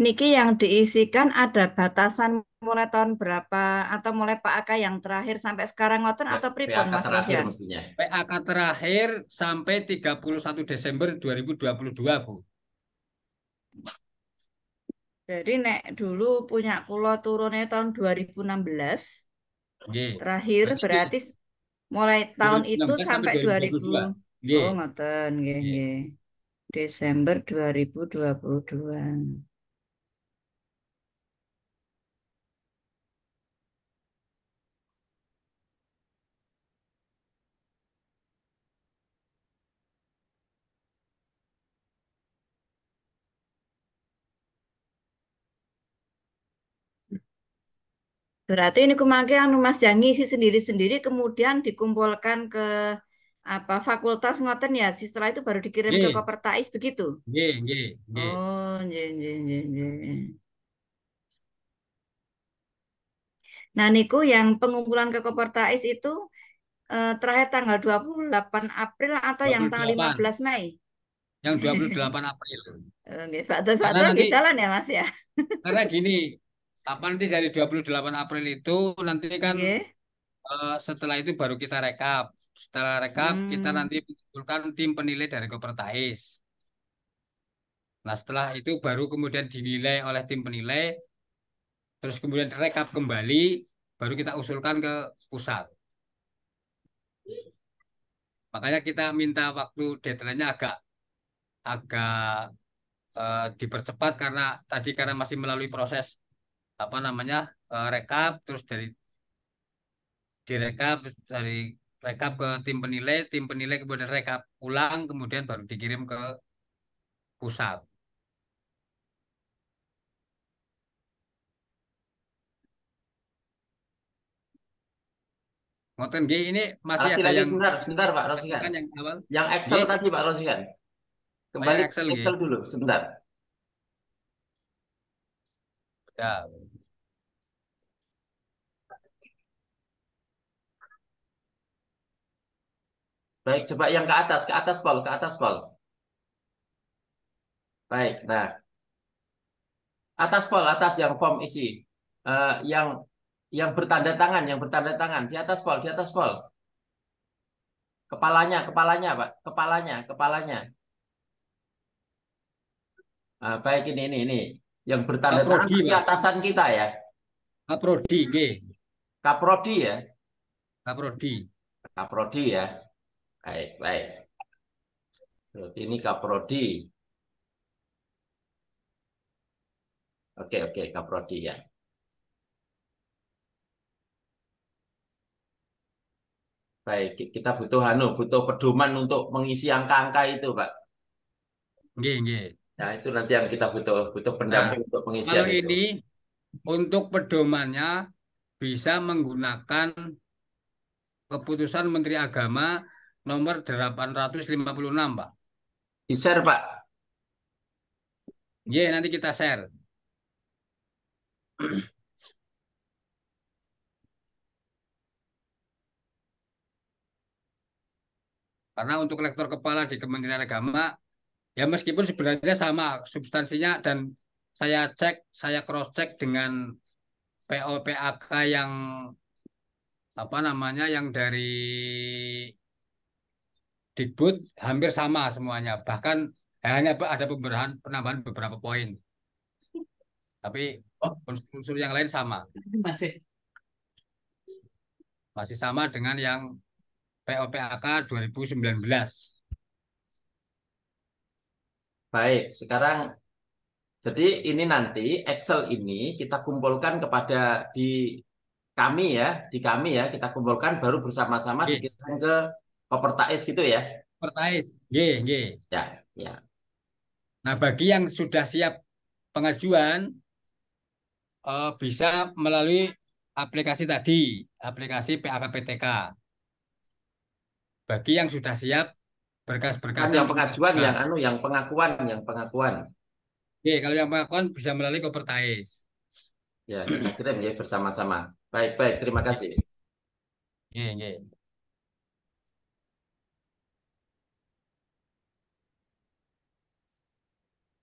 Niki yang diisikan ada batasan mulai tahun berapa atau mulai PAK yang terakhir sampai sekarang ngoten atau pripun Mas Rosyan? PAK terakhir sampai 31 Desember 2022, Bu. Jadi nek dulu punya kulo turunnya tahun 2016. Nggih. Terakhir berarti mulai tahun itu sampai 2022. 2000 Nggih. Oh, ngoten, nggih, nggih. Desember 2022. Berarti ini kemangke anu Mas Yangi sih sendiri-sendiri kemudian dikumpulkan ke apa fakultas ngoten ya setelah itu baru dikirim ye. ke Kopertais begitu nggih nggih nggih oh nggih Nah niku yang pengumpulan ke Kopertais itu eh, terakhir tanggal 28 April atau 28. yang tanggal 15 Mei? Yang 28 April. Oke, Pak Pak salah ya Mas ya. karena gini, apa nanti dari 28 April itu nanti kan okay. uh, eh, setelah itu baru kita rekap. Setelah rekap, hmm. kita nanti mengumpulkan tim penilai dari Kopertais. Nah, setelah itu baru kemudian dinilai oleh tim penilai, terus kemudian rekap kembali, baru kita usulkan ke pusat. Makanya kita minta waktu deadline-nya agak agak eh, dipercepat karena tadi karena masih melalui proses apa namanya eh, rekap terus dari direkap dari rekap ke tim penilai, tim penilai kemudian rekap ulang, kemudian baru dikirim ke pusat. Ngoten nggih ini masih Arti ada lagi, yang sebentar, sebentar Pak Rosihan. Yang, awal. yang Excel G. Iya. tadi Pak Rosihan. Oh, Kembali Excel, Excel dulu sebentar. Ya. Baik, coba yang ke atas, ke atas Paul, ke atas Paul. Baik, nah. Atas Paul, atas yang form isi. Uh, yang yang bertanda tangan, yang bertanda tangan. Di atas Paul, di atas Paul. Kepalanya, kepalanya Pak. Kepalanya, kepalanya. Uh, baik ini, ini, ini. Yang bertanda tangan di atasan kita ya. Kaprodi, G. Kaprodi ya. Kaprodi. Kaprodi ya. Baik, baik. Berarti ini Kaprodi. Oke, oke, Kaprodi ya. Baik, kita butuh anu, butuh pedoman untuk mengisi angka-angka itu, Pak. Nggih, nggih. Nah, itu nanti yang kita butuh, butuh pendamping nah, untuk pengisian kalau itu. ini untuk pedomannya bisa menggunakan keputusan Menteri Agama nomor 856, Pak. Di-share, Pak. Iya, yeah, nanti kita share. Karena untuk lektor kepala di Kementerian Agama, ya meskipun sebenarnya sama substansinya dan saya cek, saya cross check dengan POPAK yang apa namanya yang dari dikbud hampir sama semuanya. Bahkan eh, hanya ada pemberahan penambahan beberapa poin. Tapi oh. unsur-unsur yang lain sama. Masih masih sama dengan yang POPAK 2019. Baik, sekarang jadi ini nanti Excel ini kita kumpulkan kepada di kami ya, di kami ya, kita kumpulkan baru bersama-sama dikirim ke Pepertais gitu ya? Pepertais. G, G. Ya, ya. Nah, bagi yang sudah siap pengajuan, uh, bisa melalui aplikasi tadi, aplikasi PAKPTK. Bagi yang sudah siap berkas-berkas kan yang pengajuan yang anu yang pengakuan yang pengakuan. Oke, kalau yang pengakuan bisa melalui Kopertais. Ya, kita ya bersama-sama. Baik, baik, terima kasih. Oke, oke.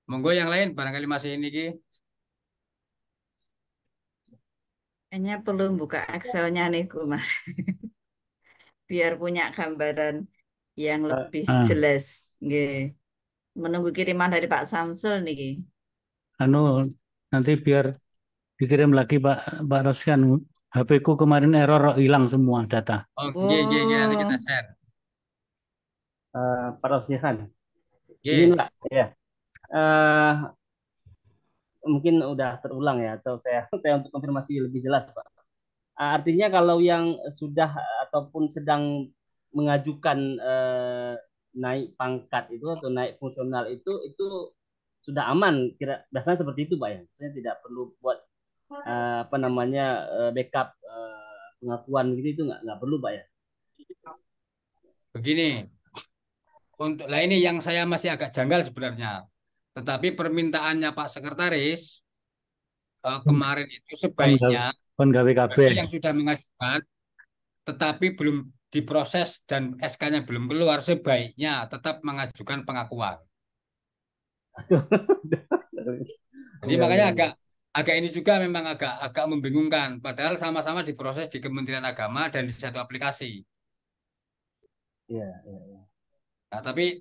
Monggo yang lain barangkali masih ini Ki. Hanya perlu buka Excelnya niku Mas. Biar punya gambaran yang eh, lebih uh, uh. jelas. Nge. Menunggu kiriman dari Pak Samsul nih. Anu nanti biar dikirim lagi Pak Pak Roskan. HP ku kemarin error hilang semua data. Oke, okay, oh. iya, nanti kita oh. share. Uh, Pak Roskan. Ya yeah. Ini lah ya uh, mungkin udah terulang ya atau saya saya untuk konfirmasi lebih jelas pak. Uh, artinya kalau yang sudah ataupun sedang mengajukan uh, naik pangkat itu atau naik fungsional itu itu sudah aman kira biasanya seperti itu pak ya. Saya tidak perlu buat uh, apa namanya uh, backup uh, pengakuan gitu itu nggak nggak perlu pak ya. Begini, untuk lah ini yang saya masih agak janggal sebenarnya. Tetapi permintaannya Pak Sekretaris uh, kemarin itu sebaiknya penggawe KB yang sudah mengajukan tetapi belum diproses dan SK-nya belum keluar sebaiknya tetap mengajukan pengakuan. Jadi ya, makanya ya. agak agak ini juga memang agak agak membingungkan padahal sama-sama diproses di Kementerian Agama dan di satu aplikasi. Iya, iya, iya. Nah, tapi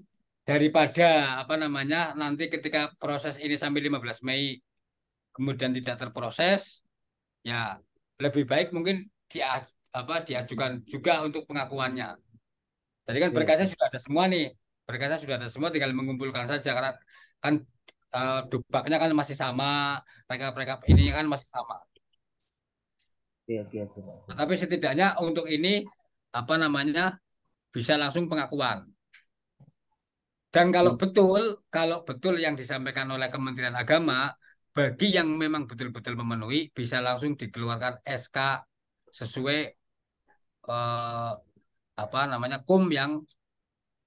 daripada apa namanya nanti ketika proses ini sampai 15 Mei kemudian tidak terproses ya lebih baik mungkin dia apa diajukan juga untuk pengakuannya. Jadi kan iya, berkasnya ya. sudah ada semua nih. Berkasnya sudah ada semua tinggal mengumpulkan saja karena kan uh, eh, dubaknya kan masih sama, mereka mereka ini kan masih sama. Ya, ya, ya. Tapi setidaknya untuk ini apa namanya bisa langsung pengakuan. Dan kalau hmm. betul, kalau betul yang disampaikan oleh Kementerian Agama, bagi yang memang betul-betul memenuhi, bisa langsung dikeluarkan SK sesuai eh, apa namanya kum yang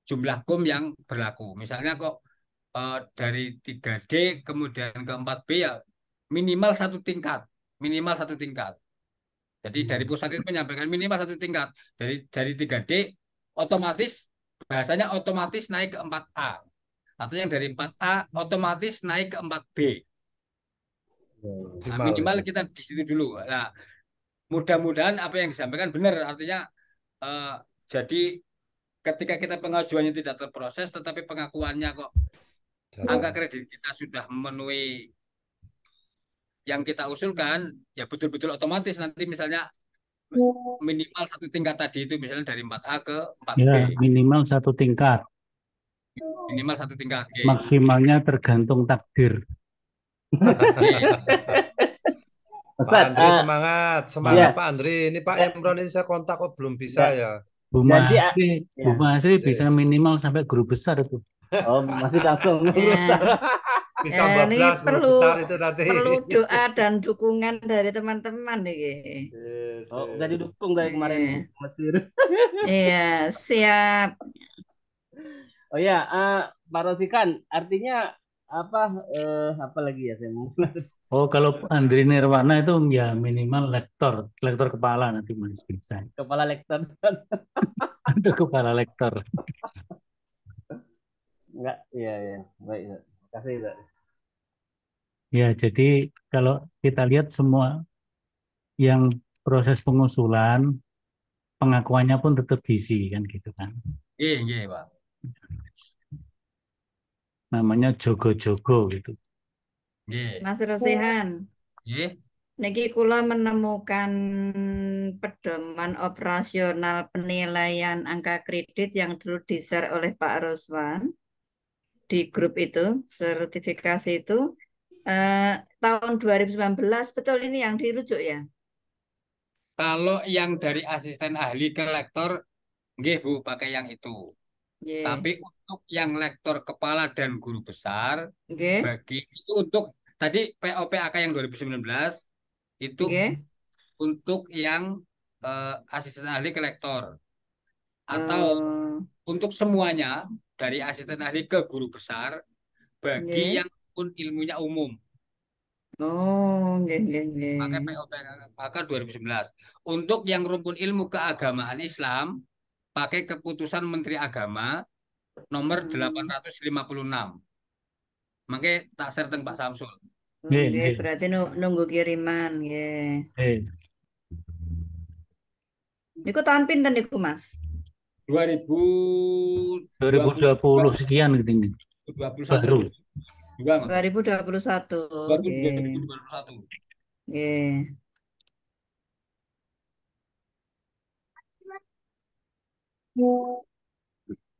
jumlah kum yang berlaku. Misalnya kok eh, dari 3D kemudian ke 4B ya minimal satu tingkat, minimal satu tingkat. Jadi dari hmm. pusat itu menyampaikan minimal satu tingkat. Dari dari 3D otomatis bahasanya otomatis naik ke 4A. Atau yang dari 4A otomatis naik ke 4B. Nah, minimal kita di situ dulu. Nah, mudah-mudahan apa yang disampaikan benar. Artinya eh, jadi ketika kita pengajuannya tidak terproses, tetapi pengakuannya kok angka kredit kita sudah memenuhi yang kita usulkan, ya betul-betul otomatis nanti misalnya minimal satu tingkat tadi itu misalnya dari 4A ke 4B. Ya, minimal satu tingkat. Minimal satu tingkat. Okay. Maksimalnya tergantung takdir. Pak Andri uh, semangat, semangat ya. Pak Andri. Ini Pak Emron ini saya kontak kok belum bisa ya. ya. Bu Masri, ah, ya. Bu Masri iya. bisa minimal sampai guru besar itu. Oh, masih langsung. Iya. bisa eh, ini perlu besar itu nanti. perlu doa dan dukungan dari teman-teman nih. Oh, udah didukung dari kemarin yeah. Mesir. Iya, siap. Oh ya, uh, Pak Rosikan, artinya apa eh, apa lagi ya saya mau Oh kalau Andri Nirwana itu ya minimal lektor, lektor kepala nanti manis bisa. Kepala lektor. Untuk kepala lektor. Enggak, iya iya, baik. Ya. Kasih, Ya, jadi kalau kita lihat semua yang proses pengusulan, pengakuannya pun tetap diisi kan gitu kan. Iya, iya, Pak. Namanya jogo-jogo gitu. Iya. Mas Rosihan. Iya. Niki kula menemukan pedoman operasional penilaian angka kredit yang dulu di oleh Pak Roswan di grup itu sertifikasi itu eh, tahun 2019 betul ini yang dirujuk ya kalau yang dari asisten ahli ke lektor nggih Bu pakai yang itu yeah. tapi untuk yang lektor kepala dan guru besar okay. bagi itu untuk tadi POPAK yang 2019 itu okay. untuk yang eh, asisten ahli ke lektor atau uh... untuk semuanya dari hmm. asisten ahli ke guru besar bagi okay. yang pun ilmunya umum. Oh, nggih nggih nggih. Pakai 2019. Untuk yang rumpun ilmu keagamaan Islam pakai keputusan Menteri Agama nomor 856. Hmm. Makanya tak serteng Pak Samsul. Hmm, nggih, Berarti nunggu kiriman nggih. Nggih. Niku tahun pinter, niku, Mas? 2020, sekian gitu. 21. Baru. 2021. 2021. 2021. Yeah.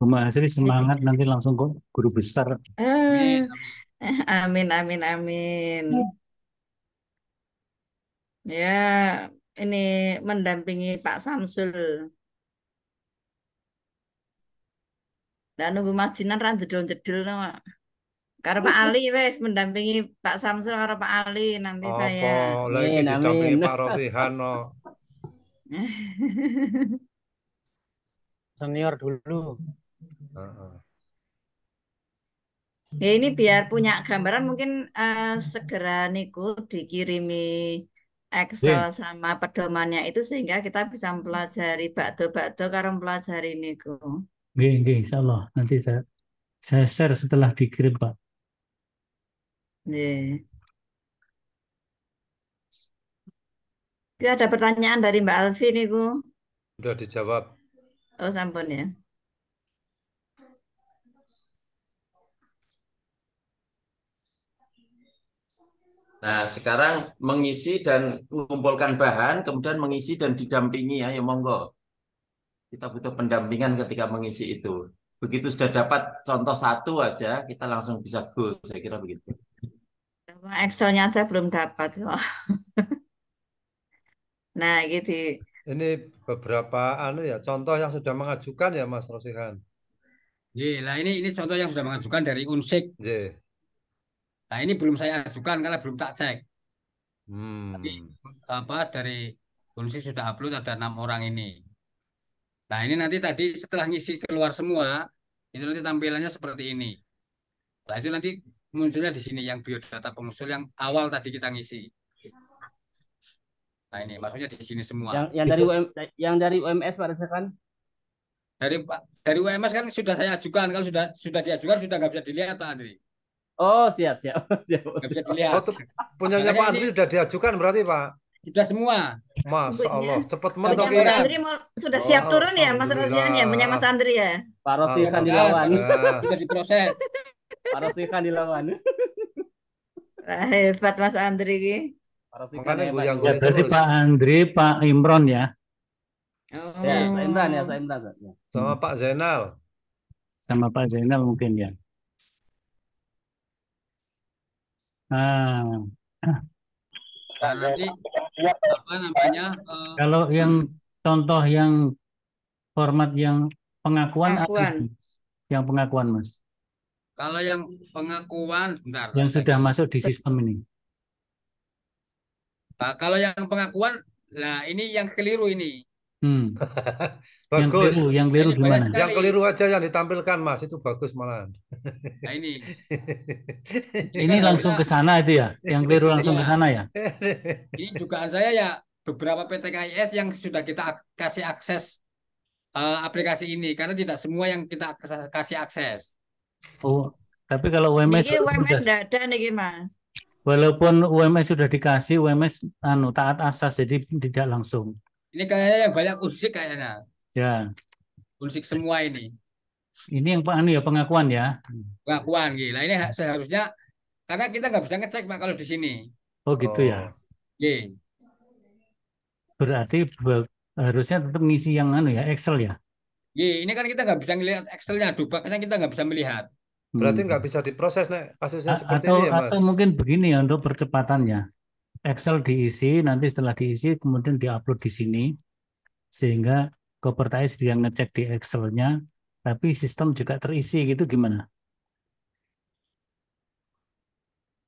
Rumah semangat nanti langsung kok guru besar. Amin, eh, amin, amin. amin. Ya, ini mendampingi Pak Samsul. Dan nunggu Mas Jinan ran jedul-jedul to, Karena Pak Ali wes mendampingi Pak Samsul karena Pak Ali nanti oh, saya. Oh lagi didampingi Pak Rosihan no. Senior dulu. Uh-uh. Ya ini biar punya gambaran mungkin uh, segera niku dikirimi Excel yeah. sama pedomannya itu sehingga kita bisa mempelajari bakdo-bakdo karena mempelajari niku. Gih, gih, insya Allah. Nanti saya, saya share setelah dikirim, Pak. Ya, ada pertanyaan dari Mbak Alfi nih, Bu. Sudah dijawab. Oh, sampun ya. Nah, sekarang mengisi dan mengumpulkan bahan, kemudian mengisi dan didampingi ya, ya monggo kita butuh pendampingan ketika mengisi itu. Begitu sudah dapat contoh satu aja, kita langsung bisa go, saya kira begitu. Excelnya saya belum dapat nah, gitu. Ini beberapa anu ya, contoh yang sudah mengajukan ya Mas Rosihan. Iya, ini ini contoh yang sudah mengajukan dari Unsik. Ye. Nah, ini belum saya ajukan karena belum tak cek. Hmm. Tapi apa dari Unsik sudah upload ada enam orang ini. Nah ini nanti tadi setelah ngisi keluar semua, ini nanti tampilannya seperti ini. Nah itu nanti munculnya di sini yang biodata pengusul yang awal tadi kita ngisi. Nah ini maksudnya di sini semua. Yang, yang dari UM, yang dari UMS Pak Resekan? Dari dari UMS kan sudah saya ajukan kalau sudah sudah diajukan sudah nggak bisa dilihat Pak Andri. Oh siap siap siap. Nggak bisa dilihat. Oh, punyanya Pak Andri sudah diajukan berarti Pak? Sudah semua. Masya Allah, cepat mentok ya. Mas mau, sudah siap oh, turun ya Mas Rozian ya, punya Mas Andri ya. Pak Rosihan dilawan. Sudah diproses. Pak Rosihan dilawan. Wah, hebat Mas Andri ki. Kan Makanya gue yang ya, berarti Pak Andri, Pak Imron ya. Oh. Ya, Pak Imran ya, Pak Imran. Ya. Sama Pak Zainal. Sama Pak Zainal mungkin ya. Ah. Eh, kalau yang contoh yang format yang pengakuan, pengakuan. yang pengakuan, Mas. Kalau yang pengakuan, bentar. Yang sudah masuk di sistem ini. Nah, kalau yang pengakuan, nah ini yang keliru ini. Hmm. Yang bagus. keliru, yang keliru gimana? sekali. Yang keliru aja yang ditampilkan Mas itu bagus malah. Nah ini. Ini Karena langsung ke sana itu ya, yang keliru langsung ke sana ya. Ini dugaan saya ya beberapa PTKIS yang sudah kita kasih akses uh, aplikasi ini karena tidak semua yang kita kasih akses. Oh, tapi kalau UMS Ini UMS sudah, sudah, ada nih, Mas. walaupun UMS sudah dikasih, UMS anu taat asas jadi tidak langsung. Ini kayaknya yang banyak usik kayaknya. Ya. Usik semua ini. Ini yang anu ya pengakuan ya. Pengakuan gila. Ini seharusnya karena kita nggak bisa ngecek pak kalau di sini. Oh gitu oh. ya. Iya. Berarti harusnya tetap ngisi yang anu ya Excel ya. Iya. Ini kan kita nggak bisa ngelihat Excelnya, dubaknya kita nggak bisa melihat. Berarti nggak hmm. bisa diproses nih kasusnya A seperti atau, ini ya, Mas. Atau mungkin begini ya untuk percepatannya. Excel diisi, nanti setelah diisi kemudian diupload di sini sehingga Kopertais dia ngecek di Excel-nya, tapi sistem juga terisi gitu gimana?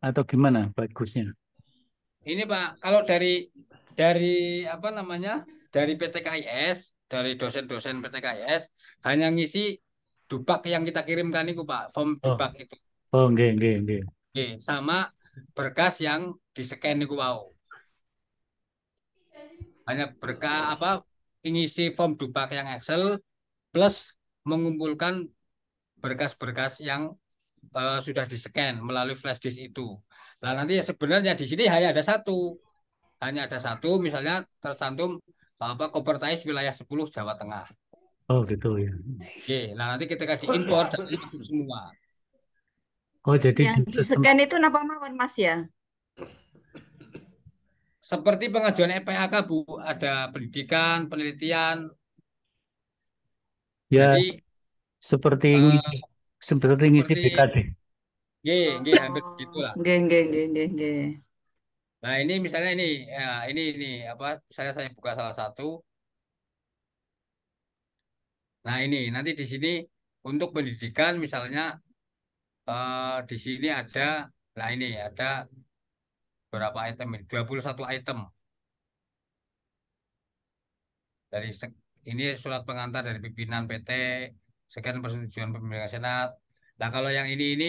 Atau gimana bagusnya? Ini Pak, kalau dari dari apa namanya? dari PTKIS, dari dosen-dosen PTKIS hanya ngisi dupak yang kita kirimkan itu Pak, form oh. dupak itu. Oh, nggih, nggih, nggih. sama berkas yang di scan niku Hanya berkas apa mengisi form dupak yang Excel plus mengumpulkan berkas-berkas yang uh, sudah di scan melalui flash disk itu. Nah nanti sebenarnya di sini hanya ada satu, hanya ada satu misalnya tercantum apa Kopertais wilayah 10 Jawa Tengah. Oh gitu ya. Oke, nah nanti kita kasih import dan itu semua. Oh, jadi Yang di di sistem scan itu napa mawon, Mas ya? Seperti pengajuan EPAK, Bu, ada pendidikan, penelitian. ya Jadi, eh, seperti ngisi, seperti ngisi seperti BKD. Nggih, nggih, hampir oh, lah. Nggih, nggih, nggih, nggih, nggih. Nah, ini misalnya ini, ya, ini ini apa? Saya saya buka salah satu. Nah, ini nanti di sini untuk pendidikan misalnya uh, di sini ada nah ini ada berapa item ini 21 item dari ini surat pengantar dari pimpinan PT sekian persetujuan pemilihan senat nah kalau yang ini ini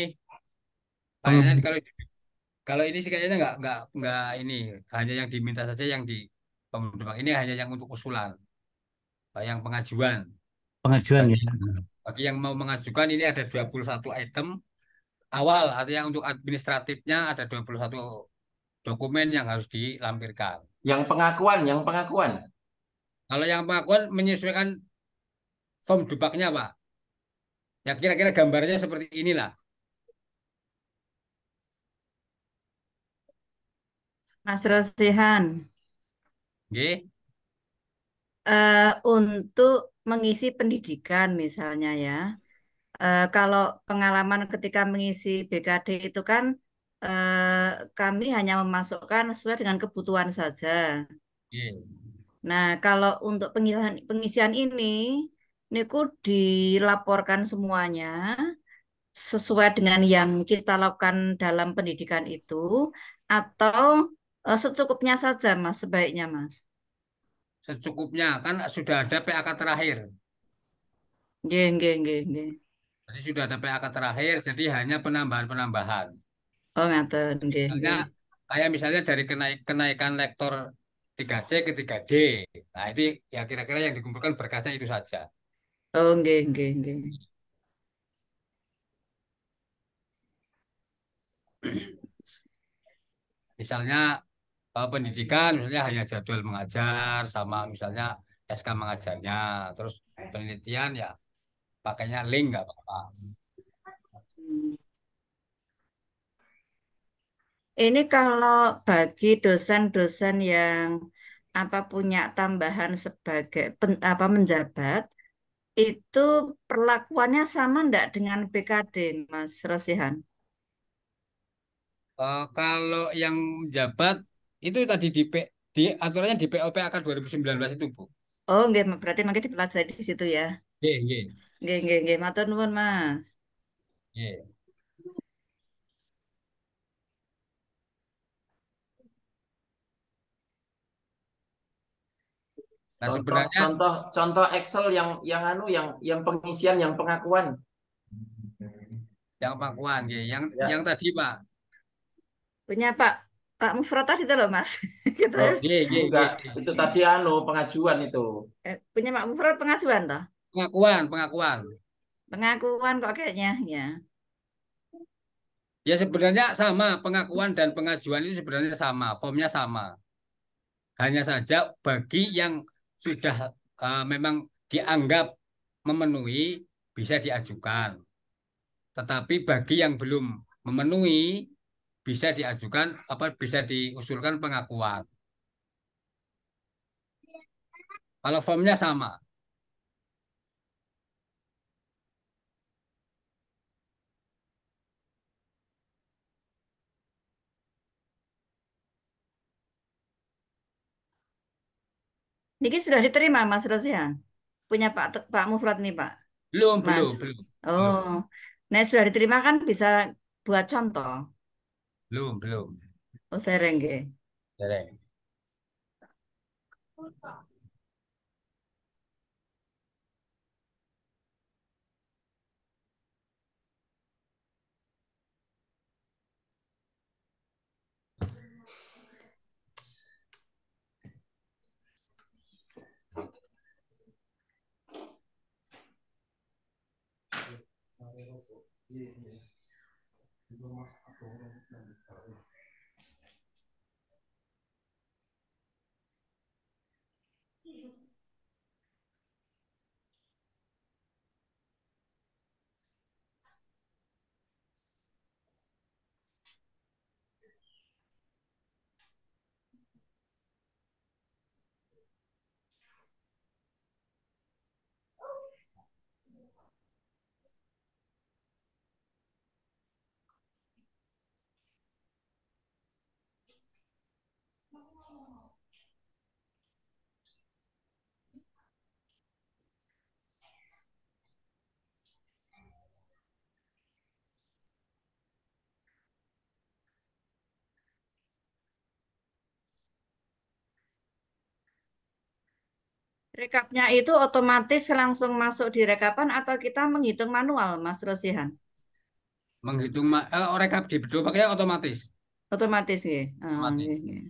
hmm. kalau kalau ini sih kayaknya nggak nggak nggak ini hanya yang diminta saja yang di pemudebak ini hanya yang untuk usulan eh, yang pengajuan pengajuan bagi, ya bagi yang mau mengajukan ini ada 21 item awal artinya untuk administratifnya ada 21 dokumen yang harus dilampirkan. Yang pengakuan, yang pengakuan. Kalau yang pengakuan menyesuaikan form dupaknya Pak. Ya kira-kira gambarnya seperti inilah. Mas Rosihan. G. Uh, eh, untuk mengisi pendidikan misalnya ya. Uh, kalau pengalaman ketika mengisi BKD itu kan uh, kami hanya memasukkan sesuai dengan kebutuhan saja. Yeah. Nah, kalau untuk pengisian pengisian ini niku dilaporkan semuanya sesuai dengan yang kita lakukan dalam pendidikan itu atau uh, secukupnya saja Mas sebaiknya Mas. Secukupnya kan sudah ada PAK terakhir. Geng, geng, geng, geng. Jadi sudah ada PAK terakhir, jadi hanya penambahan-penambahan. Oh, ngatur Okay. kayak misalnya dari kenaik, kenaikan lektor 3C ke 3D. Nah, itu ya kira-kira yang dikumpulkan berkasnya itu saja. Oh, nggih, oke, nggih. Misalnya eh, pendidikan misalnya hanya jadwal mengajar sama misalnya SK mengajarnya, terus penelitian ya pakainya link nggak apa-apa. Ini kalau bagi dosen-dosen yang apa punya tambahan sebagai pen, apa menjabat itu perlakuannya sama enggak dengan BKD, Mas Rosihan? Uh, kalau yang menjabat itu tadi di, P, di aturannya di sembilan 2019 itu, Bu. Oh, enggak, berarti makanya dipelajari di situ ya. Iya, yeah, Yeah. Nggih, nggih, nggih. Matur nuwun, Mas. Nggih. Nah, contoh, sebenarnya contoh contoh Excel yang yang anu yang yang pengisian yang pengakuan. Yang pengakuan, ya. Yang ya. yang tadi, Pak. Punya Pak Pak Mufrod tadi itu loh, Mas. gitu. Oh, iya, iya, iya, Itu tadi anu pengajuan itu. Eh, punya Pak Mufrot pengajuan toh? Pengakuan, pengakuan. Pengakuan kok kayaknya ya. Ya sebenarnya sama, pengakuan dan pengajuan itu sebenarnya sama, formnya sama. Hanya saja bagi yang sudah uh, memang dianggap memenuhi bisa diajukan. Tetapi bagi yang belum memenuhi bisa diajukan apa bisa diusulkan pengakuan. Kalau formnya sama. Niki sudah diterima Mas Rosian? Ya? Punya Pak Pak Mufrad nih Pak? Belum, Mas. belum, belum. Oh, nah sudah diterima kan bisa buat contoh? Belum, belum. Oh, sereng nggih. Sereng. normal. Rekapnya itu otomatis langsung masuk di rekapan atau kita menghitung manual, Mas Rosihan? Menghitung ma eh, oh, rekap di pakai otomatis. Otomatis ya. Otomatis. Oh, ya.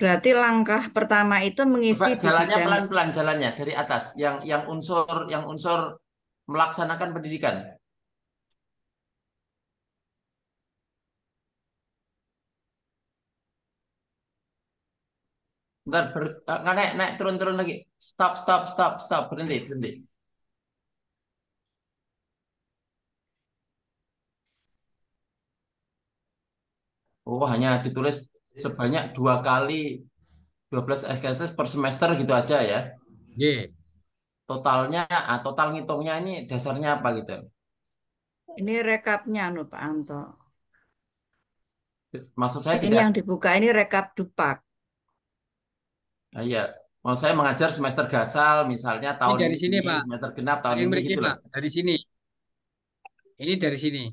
Berarti langkah pertama itu mengisi Pak, jalannya pelan-pelan jalannya dari atas yang yang unsur yang unsur melaksanakan pendidikan. Bentar, ber, uh, naik, naik, turun, turun lagi. Stop, stop, stop, stop, berhenti, berhenti. Oh, hanya ditulis Iya. sebanyak dua kali 12 SKS per semester gitu aja ya. Yeah. Totalnya, ah, total ngitungnya ini dasarnya apa gitu? Ini rekapnya, anu Pak Anto. Maksud saya ini tidak... yang dibuka ini rekap Dupak. Nah, iya, mau saya mengajar semester gasal misalnya tahun ini dari sini, gitu Pak. genap tahun yang ini gitu Dari sini. Ini dari sini.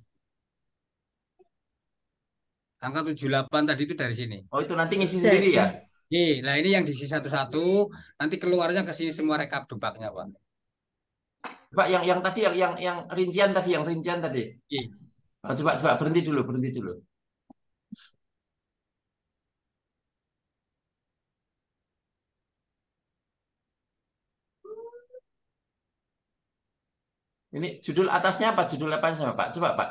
Angka 78 tadi itu dari sini. Oh, itu nanti ngisi sendiri ya? Iya, nah ini yang diisi satu-satu, nanti keluarnya ke sini semua rekap dupaknya Pak. Pak, yang yang tadi yang yang yang rincian tadi, yang rincian tadi. Iya. Oh, coba coba berhenti dulu, berhenti dulu. Ini judul atasnya apa? Judul apa sama Pak? Coba Pak.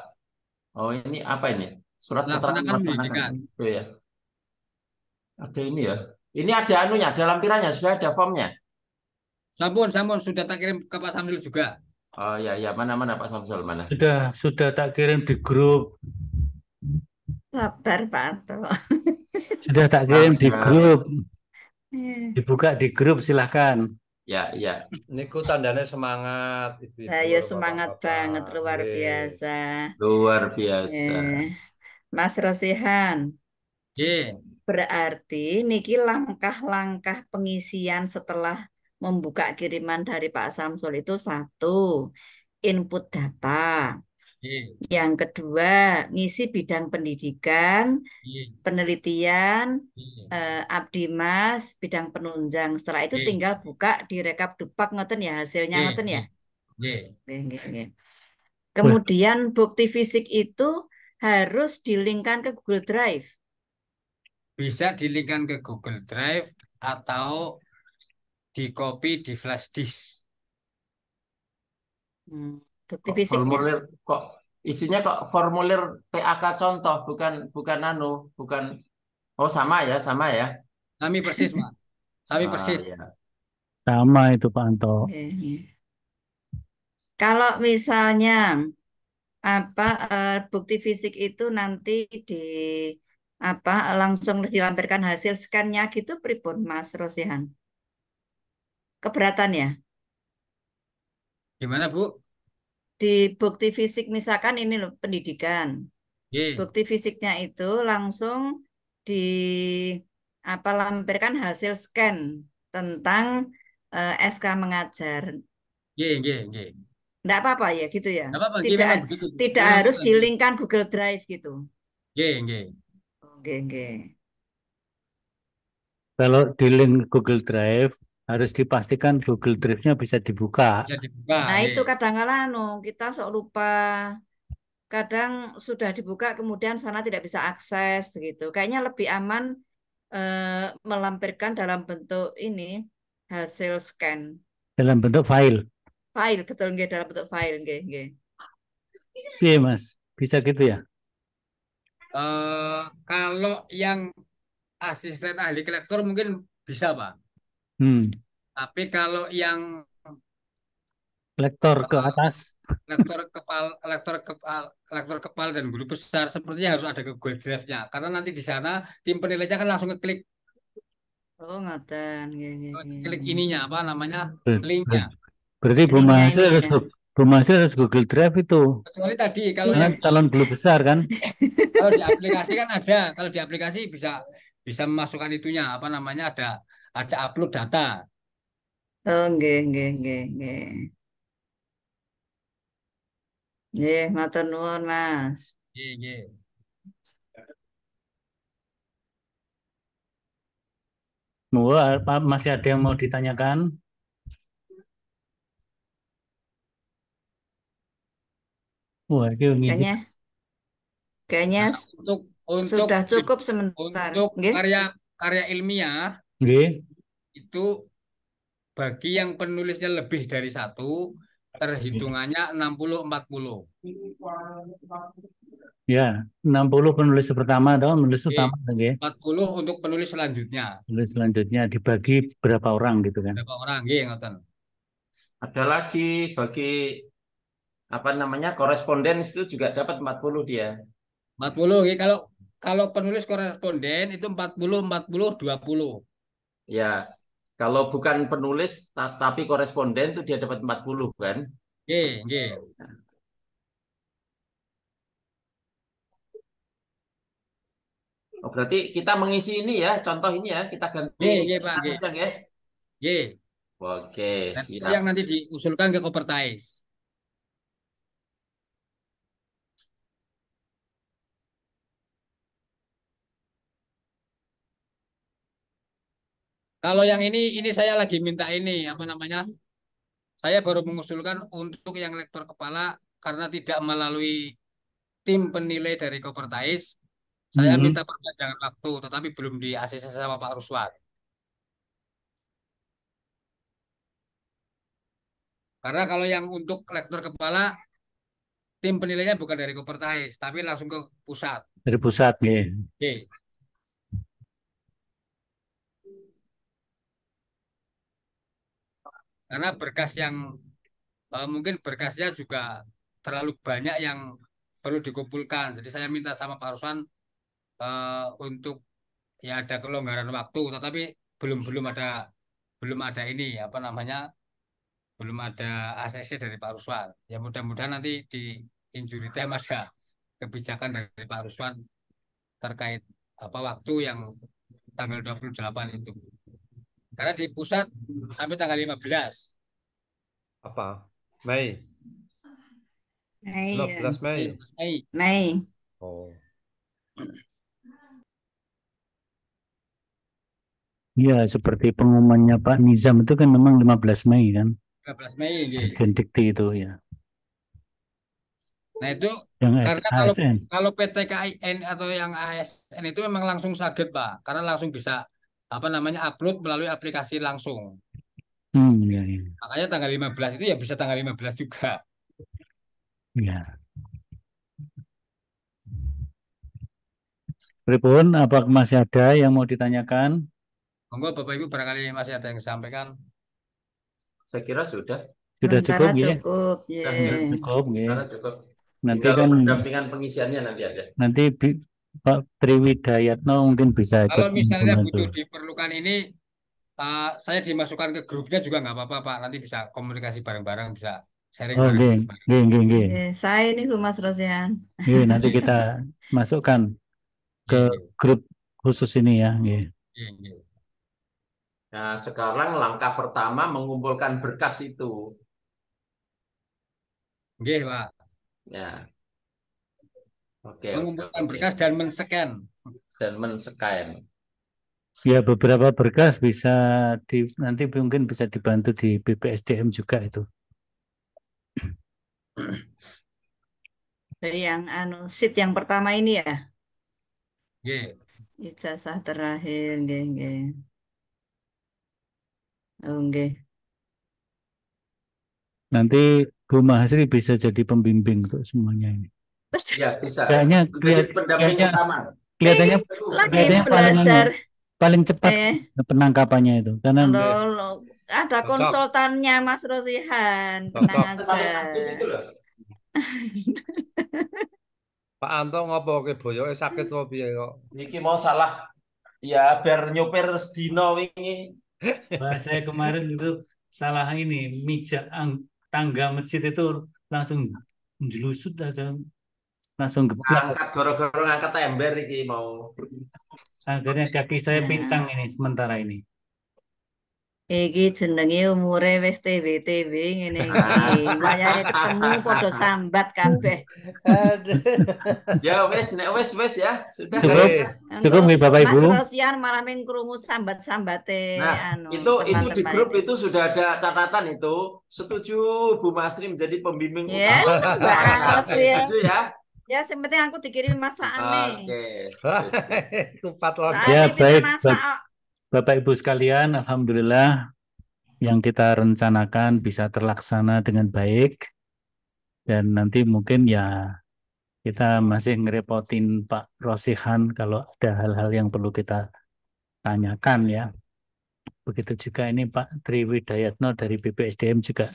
Oh ini apa ini? Surat nah, keterangan pendidikan. oke ya. Ada ini ya. Ini ada anunya, ada lampirannya, sudah ada formnya. Sampun, sampun sudah tak kirim ke Pak Samsul juga. Oh ya, ya mana mana Pak Samsul mana? Sudah, sudah tak kirim di grup. Sabar Pak Sudah tak kirim di grup. Iya. Dibuka di grup silahkan. Ya, ya. Niku tandanya semangat. Ya, ya semangat Bapak. banget luar iya. biasa. Luar biasa. Iya. Mas Rosihan. Yeah. Berarti niki langkah-langkah pengisian setelah membuka kiriman dari Pak Samsul itu satu, input data. Yeah. Yang kedua, ngisi bidang pendidikan, yeah. penelitian, yeah. Eh, abdimas, bidang penunjang. Setelah itu tinggal buka di rekap dupak ngoten ya hasilnya ngoten ya. Kemudian bukti fisik itu harus dilingkan ke Google Drive? Bisa dilingkan ke Google Drive atau di copy di flash disk. Hmm, bukti kok fisik. Ya? Formulir kok isinya kok formulir PAK contoh bukan bukan nano bukan oh sama ya sama ya. Sami persis pak. Sami ah, persis. Ya. Sama itu Pak Anto. Okay. Iya. Kalau misalnya apa eh, bukti fisik itu nanti di apa langsung dilampirkan hasil skannya gitu pripun Mas Rosihan? Keberatan ya? Gimana Bu? Di bukti fisik misalkan ini loh pendidikan. Yeah. Bukti fisiknya itu langsung di apa lampirkan hasil scan tentang uh, eh, SK mengajar. yeah, yeah, Yeah. Enggak apa-apa ya gitu ya. apa-apa, tidak gimana, begitu. tidak gimana, harus gimana. dilingkan Google Drive gitu. Nggih, nggih. Oh, nggih, nggih. Kalau di link Google Drive harus dipastikan Google Drive-nya bisa dibuka. Bisa dibuka. Nah, ya. itu kadang kala anu kita sok lupa. Kadang sudah dibuka kemudian sana tidak bisa akses begitu. Kayaknya lebih aman eh, melampirkan dalam bentuk ini hasil scan. Dalam bentuk file. File betul nggih dalam bentuk file nggih nggih. Iya Mas, bisa gitu ya? Uh, kalau yang asisten ahli kolektor mungkin bisa Pak. Hmm. Tapi kalau yang lektor ke atas, lektor kepal, lektor kepal, lektor kepal dan guru besar sepertinya harus ada ke Google Drive-nya karena nanti di sana tim penilainya kan langsung ngeklik Oh, ngaten. Klik ininya apa namanya? Linknya. Berarti iya, Bu Mahasir harus Bu Mahasil harus Google Drive itu. Kecuali tadi kalau ya. calon belum besar kan. kalau di aplikasi kan ada, kalau di aplikasi bisa bisa memasukkan itunya apa namanya ada ada upload data. Oh, oke oke oke. nggih. Nggih, matur nuwun, Mas. Nggih, nggih. masih ada yang mau ditanyakan? Wah, itu ngizip. Kayaknya kayaknya Nah, untuk untuk sudah cukup sebentar, untuk nggih. karya karya ilmiah Nggih. itu bagi yang penulisnya lebih dari satu terhitungannya empat puluh. Ya, 60 penulis pertama atau penulis Oke, utama nggih. 40 untuk penulis selanjutnya. Penulis selanjutnya dibagi berapa orang gitu kan. Berapa orang nggih ngoten. Ada lagi bagi apa namanya koresponden itu juga dapat 40 dia. 40 ya kalau kalau penulis koresponden itu 40 40 20. Ya. Kalau bukan penulis tapi koresponden itu dia dapat 40 kan? oke oke Oh, berarti kita mengisi ini ya, contoh ini ya, kita ganti. Iya, Pak. Iya. Oke, siap. Yang nanti diusulkan ke Kopertais. Kalau yang ini, ini saya lagi minta ini, apa namanya? Saya baru mengusulkan untuk yang lektor kepala karena tidak melalui tim penilai dari Kopertais. Saya -hmm. minta perpanjangan waktu, tetapi belum di ACC sama Pak Ruswan. Karena kalau yang untuk lektor kepala, tim penilainya bukan dari Kopertais, tapi langsung ke pusat. Dari pusat, nih. Oke. karena berkas yang uh, mungkin berkasnya juga terlalu banyak yang perlu dikumpulkan. Jadi saya minta sama Pak Ruslan uh, untuk ya ada kelonggaran waktu, tetapi belum belum ada belum ada ini apa namanya belum ada ACC dari Pak Ruswan. Ya mudah-mudahan nanti di injury time ada kebijakan dari Pak Ruswan terkait apa waktu yang tanggal 28 itu. Karena di pusat sampai tanggal 15. Apa? Mei. Mei. 15 Mei. Mei. Mei. Oh. Ya, seperti pengumumannya Pak Nizam itu kan memang 15 Mei kan? 15 Mei. Urgent gitu. itu ya. Nah itu yang karena kalau kalau PT atau yang ASN itu memang langsung sakit pak, karena langsung bisa apa namanya upload melalui aplikasi langsung. Hmm, ya, ya. Makanya tanggal 15 itu ya bisa tanggal 15 juga. Ya. Pripun, apa masih ada yang mau ditanyakan? Monggo Bapak Ibu barangkali masih ada yang disampaikan. Saya kira sudah. Sudah cukup, cukup ya. Cukup, ya. Cukup, ya. Cukup. Nanti kan pendampingan pengisiannya nanti aja. Nanti Pak Triwidayatno mungkin bisa. Kalau misalnya butuh diperlukan ini, uh, saya dimasukkan ke grupnya juga nggak apa-apa Pak. Nanti bisa komunikasi bareng-bareng, bisa sharing. Oh, bareng -bareng. Gini, gini, gini. saya ini Mas Rosian. Gini, nanti kita masukkan ke iya, iya. grup khusus ini ya. Gini. Iya, nah, sekarang langkah pertama mengumpulkan berkas itu. Oke, Pak. Ya. Oke, mengumpulkan oke, berkas dan men scan Dan men men-scan. Ya beberapa berkas bisa di, nanti mungkin bisa dibantu di BPSDM juga itu. Yang anu sit yang pertama ini ya. Yeah. Ijazah terakhir, nggih, nggih. Oh, nggih. Nanti Bu Mahasri bisa jadi pembimbing untuk semuanya ini. Ya, bisa. Kayaknya kelihatannya kelihatannya kelihatannya paling paling cepat eh. penangkapannya itu karena ada konsultannya Mas Rosihan. Pak Anto ngopo ke boyoke sakit kok piye kok. Iki mau salah. Ya biar nyopir sedino wingi. saya kemarin itu salah ini mijak tangga masjid itu langsung jelusut aja langsung gebrak. Angkat goro-goro angkat ember iki mau. Akhirnya kaki saya pincang ini sementara ini. Iki jenenge umure wis TB-TB ngene iki. Wayare ketemu padha sambat kabeh. ya wis nek wis wis ya, sudah. Cukup. Hey. Cukup nih Bapak Ibu. Mas Rosian malah ming krungu sambat-sambate nah, anu. Itu teman-teman itu di grup itu sudah ada catatan itu. Setuju Bu Masri menjadi pembimbing yeah, utama. Setuju ya. Ya, yang aku dikirim masakan Oke. Okay. Kupat lontong. Ya, baik. Bapak, oh. Bapak Ibu sekalian, alhamdulillah yang kita rencanakan bisa terlaksana dengan baik. Dan nanti mungkin ya kita masih ngerepotin Pak Rosihan kalau ada hal-hal yang perlu kita tanyakan ya. Begitu juga ini Pak Triwidayatno dari BPSDM juga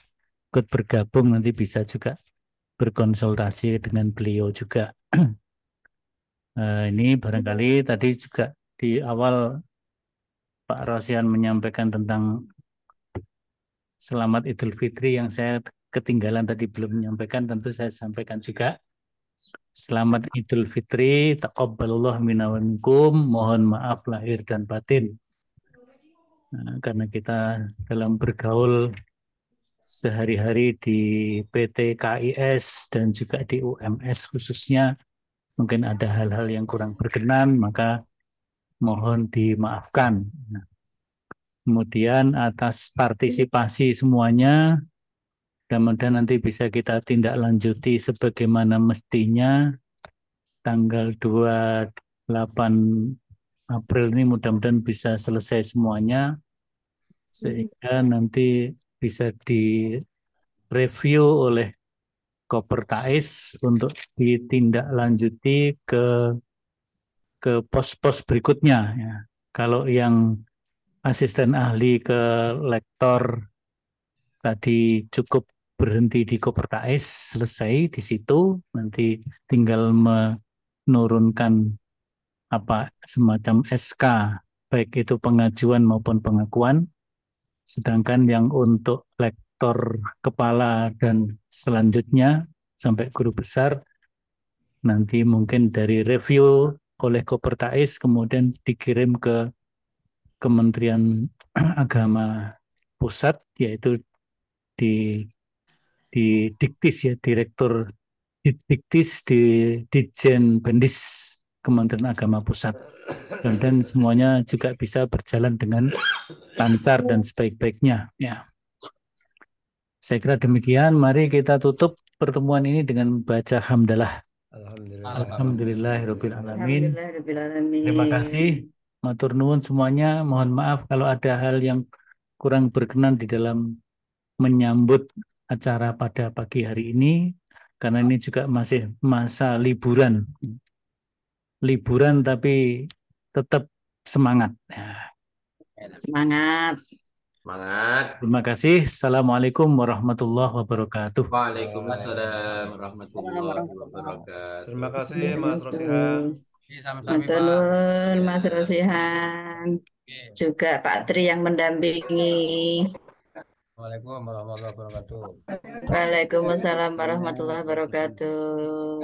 ikut bergabung nanti bisa juga berkonsultasi dengan beliau juga. Eh, ini barangkali tadi juga di awal Pak Rosian menyampaikan tentang Selamat Idul Fitri yang saya ketinggalan tadi belum menyampaikan, tentu saya sampaikan juga. Selamat Idul Fitri, taqabbalullah minawankum, mohon maaf lahir dan batin. Nah, karena kita dalam bergaul sehari-hari di PT KIS dan juga di UMS khususnya mungkin ada hal-hal yang kurang berkenan maka mohon dimaafkan. Nah, kemudian atas partisipasi semuanya mudah-mudahan nanti bisa kita tindak lanjuti sebagaimana mestinya tanggal 28 April ini mudah-mudahan bisa selesai semuanya sehingga nanti bisa direview oleh Tais untuk ditindaklanjuti ke ke pos-pos berikutnya. Ya. Kalau yang asisten ahli ke lektor tadi cukup berhenti di Tais, selesai di situ, nanti tinggal menurunkan apa semacam SK, baik itu pengajuan maupun pengakuan. Sedangkan yang untuk lektor kepala dan selanjutnya sampai guru besar nanti mungkin dari review oleh Kopertais kemudian dikirim ke Kementerian Agama Pusat yaitu di di Diktis ya Direktur Diktis di Dijen Bendis Kementerian Agama Pusat dan semuanya juga bisa berjalan dengan lancar dan sebaik-baiknya ya saya kira demikian mari kita tutup pertemuan ini dengan baca hamdalah Alhamdulillah. alamin. Terima kasih. Matur nuwun semuanya. Mohon maaf kalau ada hal yang kurang berkenan di dalam menyambut acara pada pagi hari ini karena ini juga masih masa liburan. Liburan tapi tetap semangat. Ya. Semangat. Semangat. Terima kasih. Assalamualaikum warahmatullahi wabarakatuh. Waalaikumsalam warahmatullahi wabarakatuh. Terima kasih Mas Rosihan. Iya, sama-sama Mas iya. Rosihan. Juga Pak Tri yang mendampingi. Waalaikumsalam warahmatullahi wabarakatuh. Waalaikumsalam warahmatullahi wabarakatuh.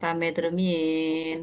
Pamit rumiyin.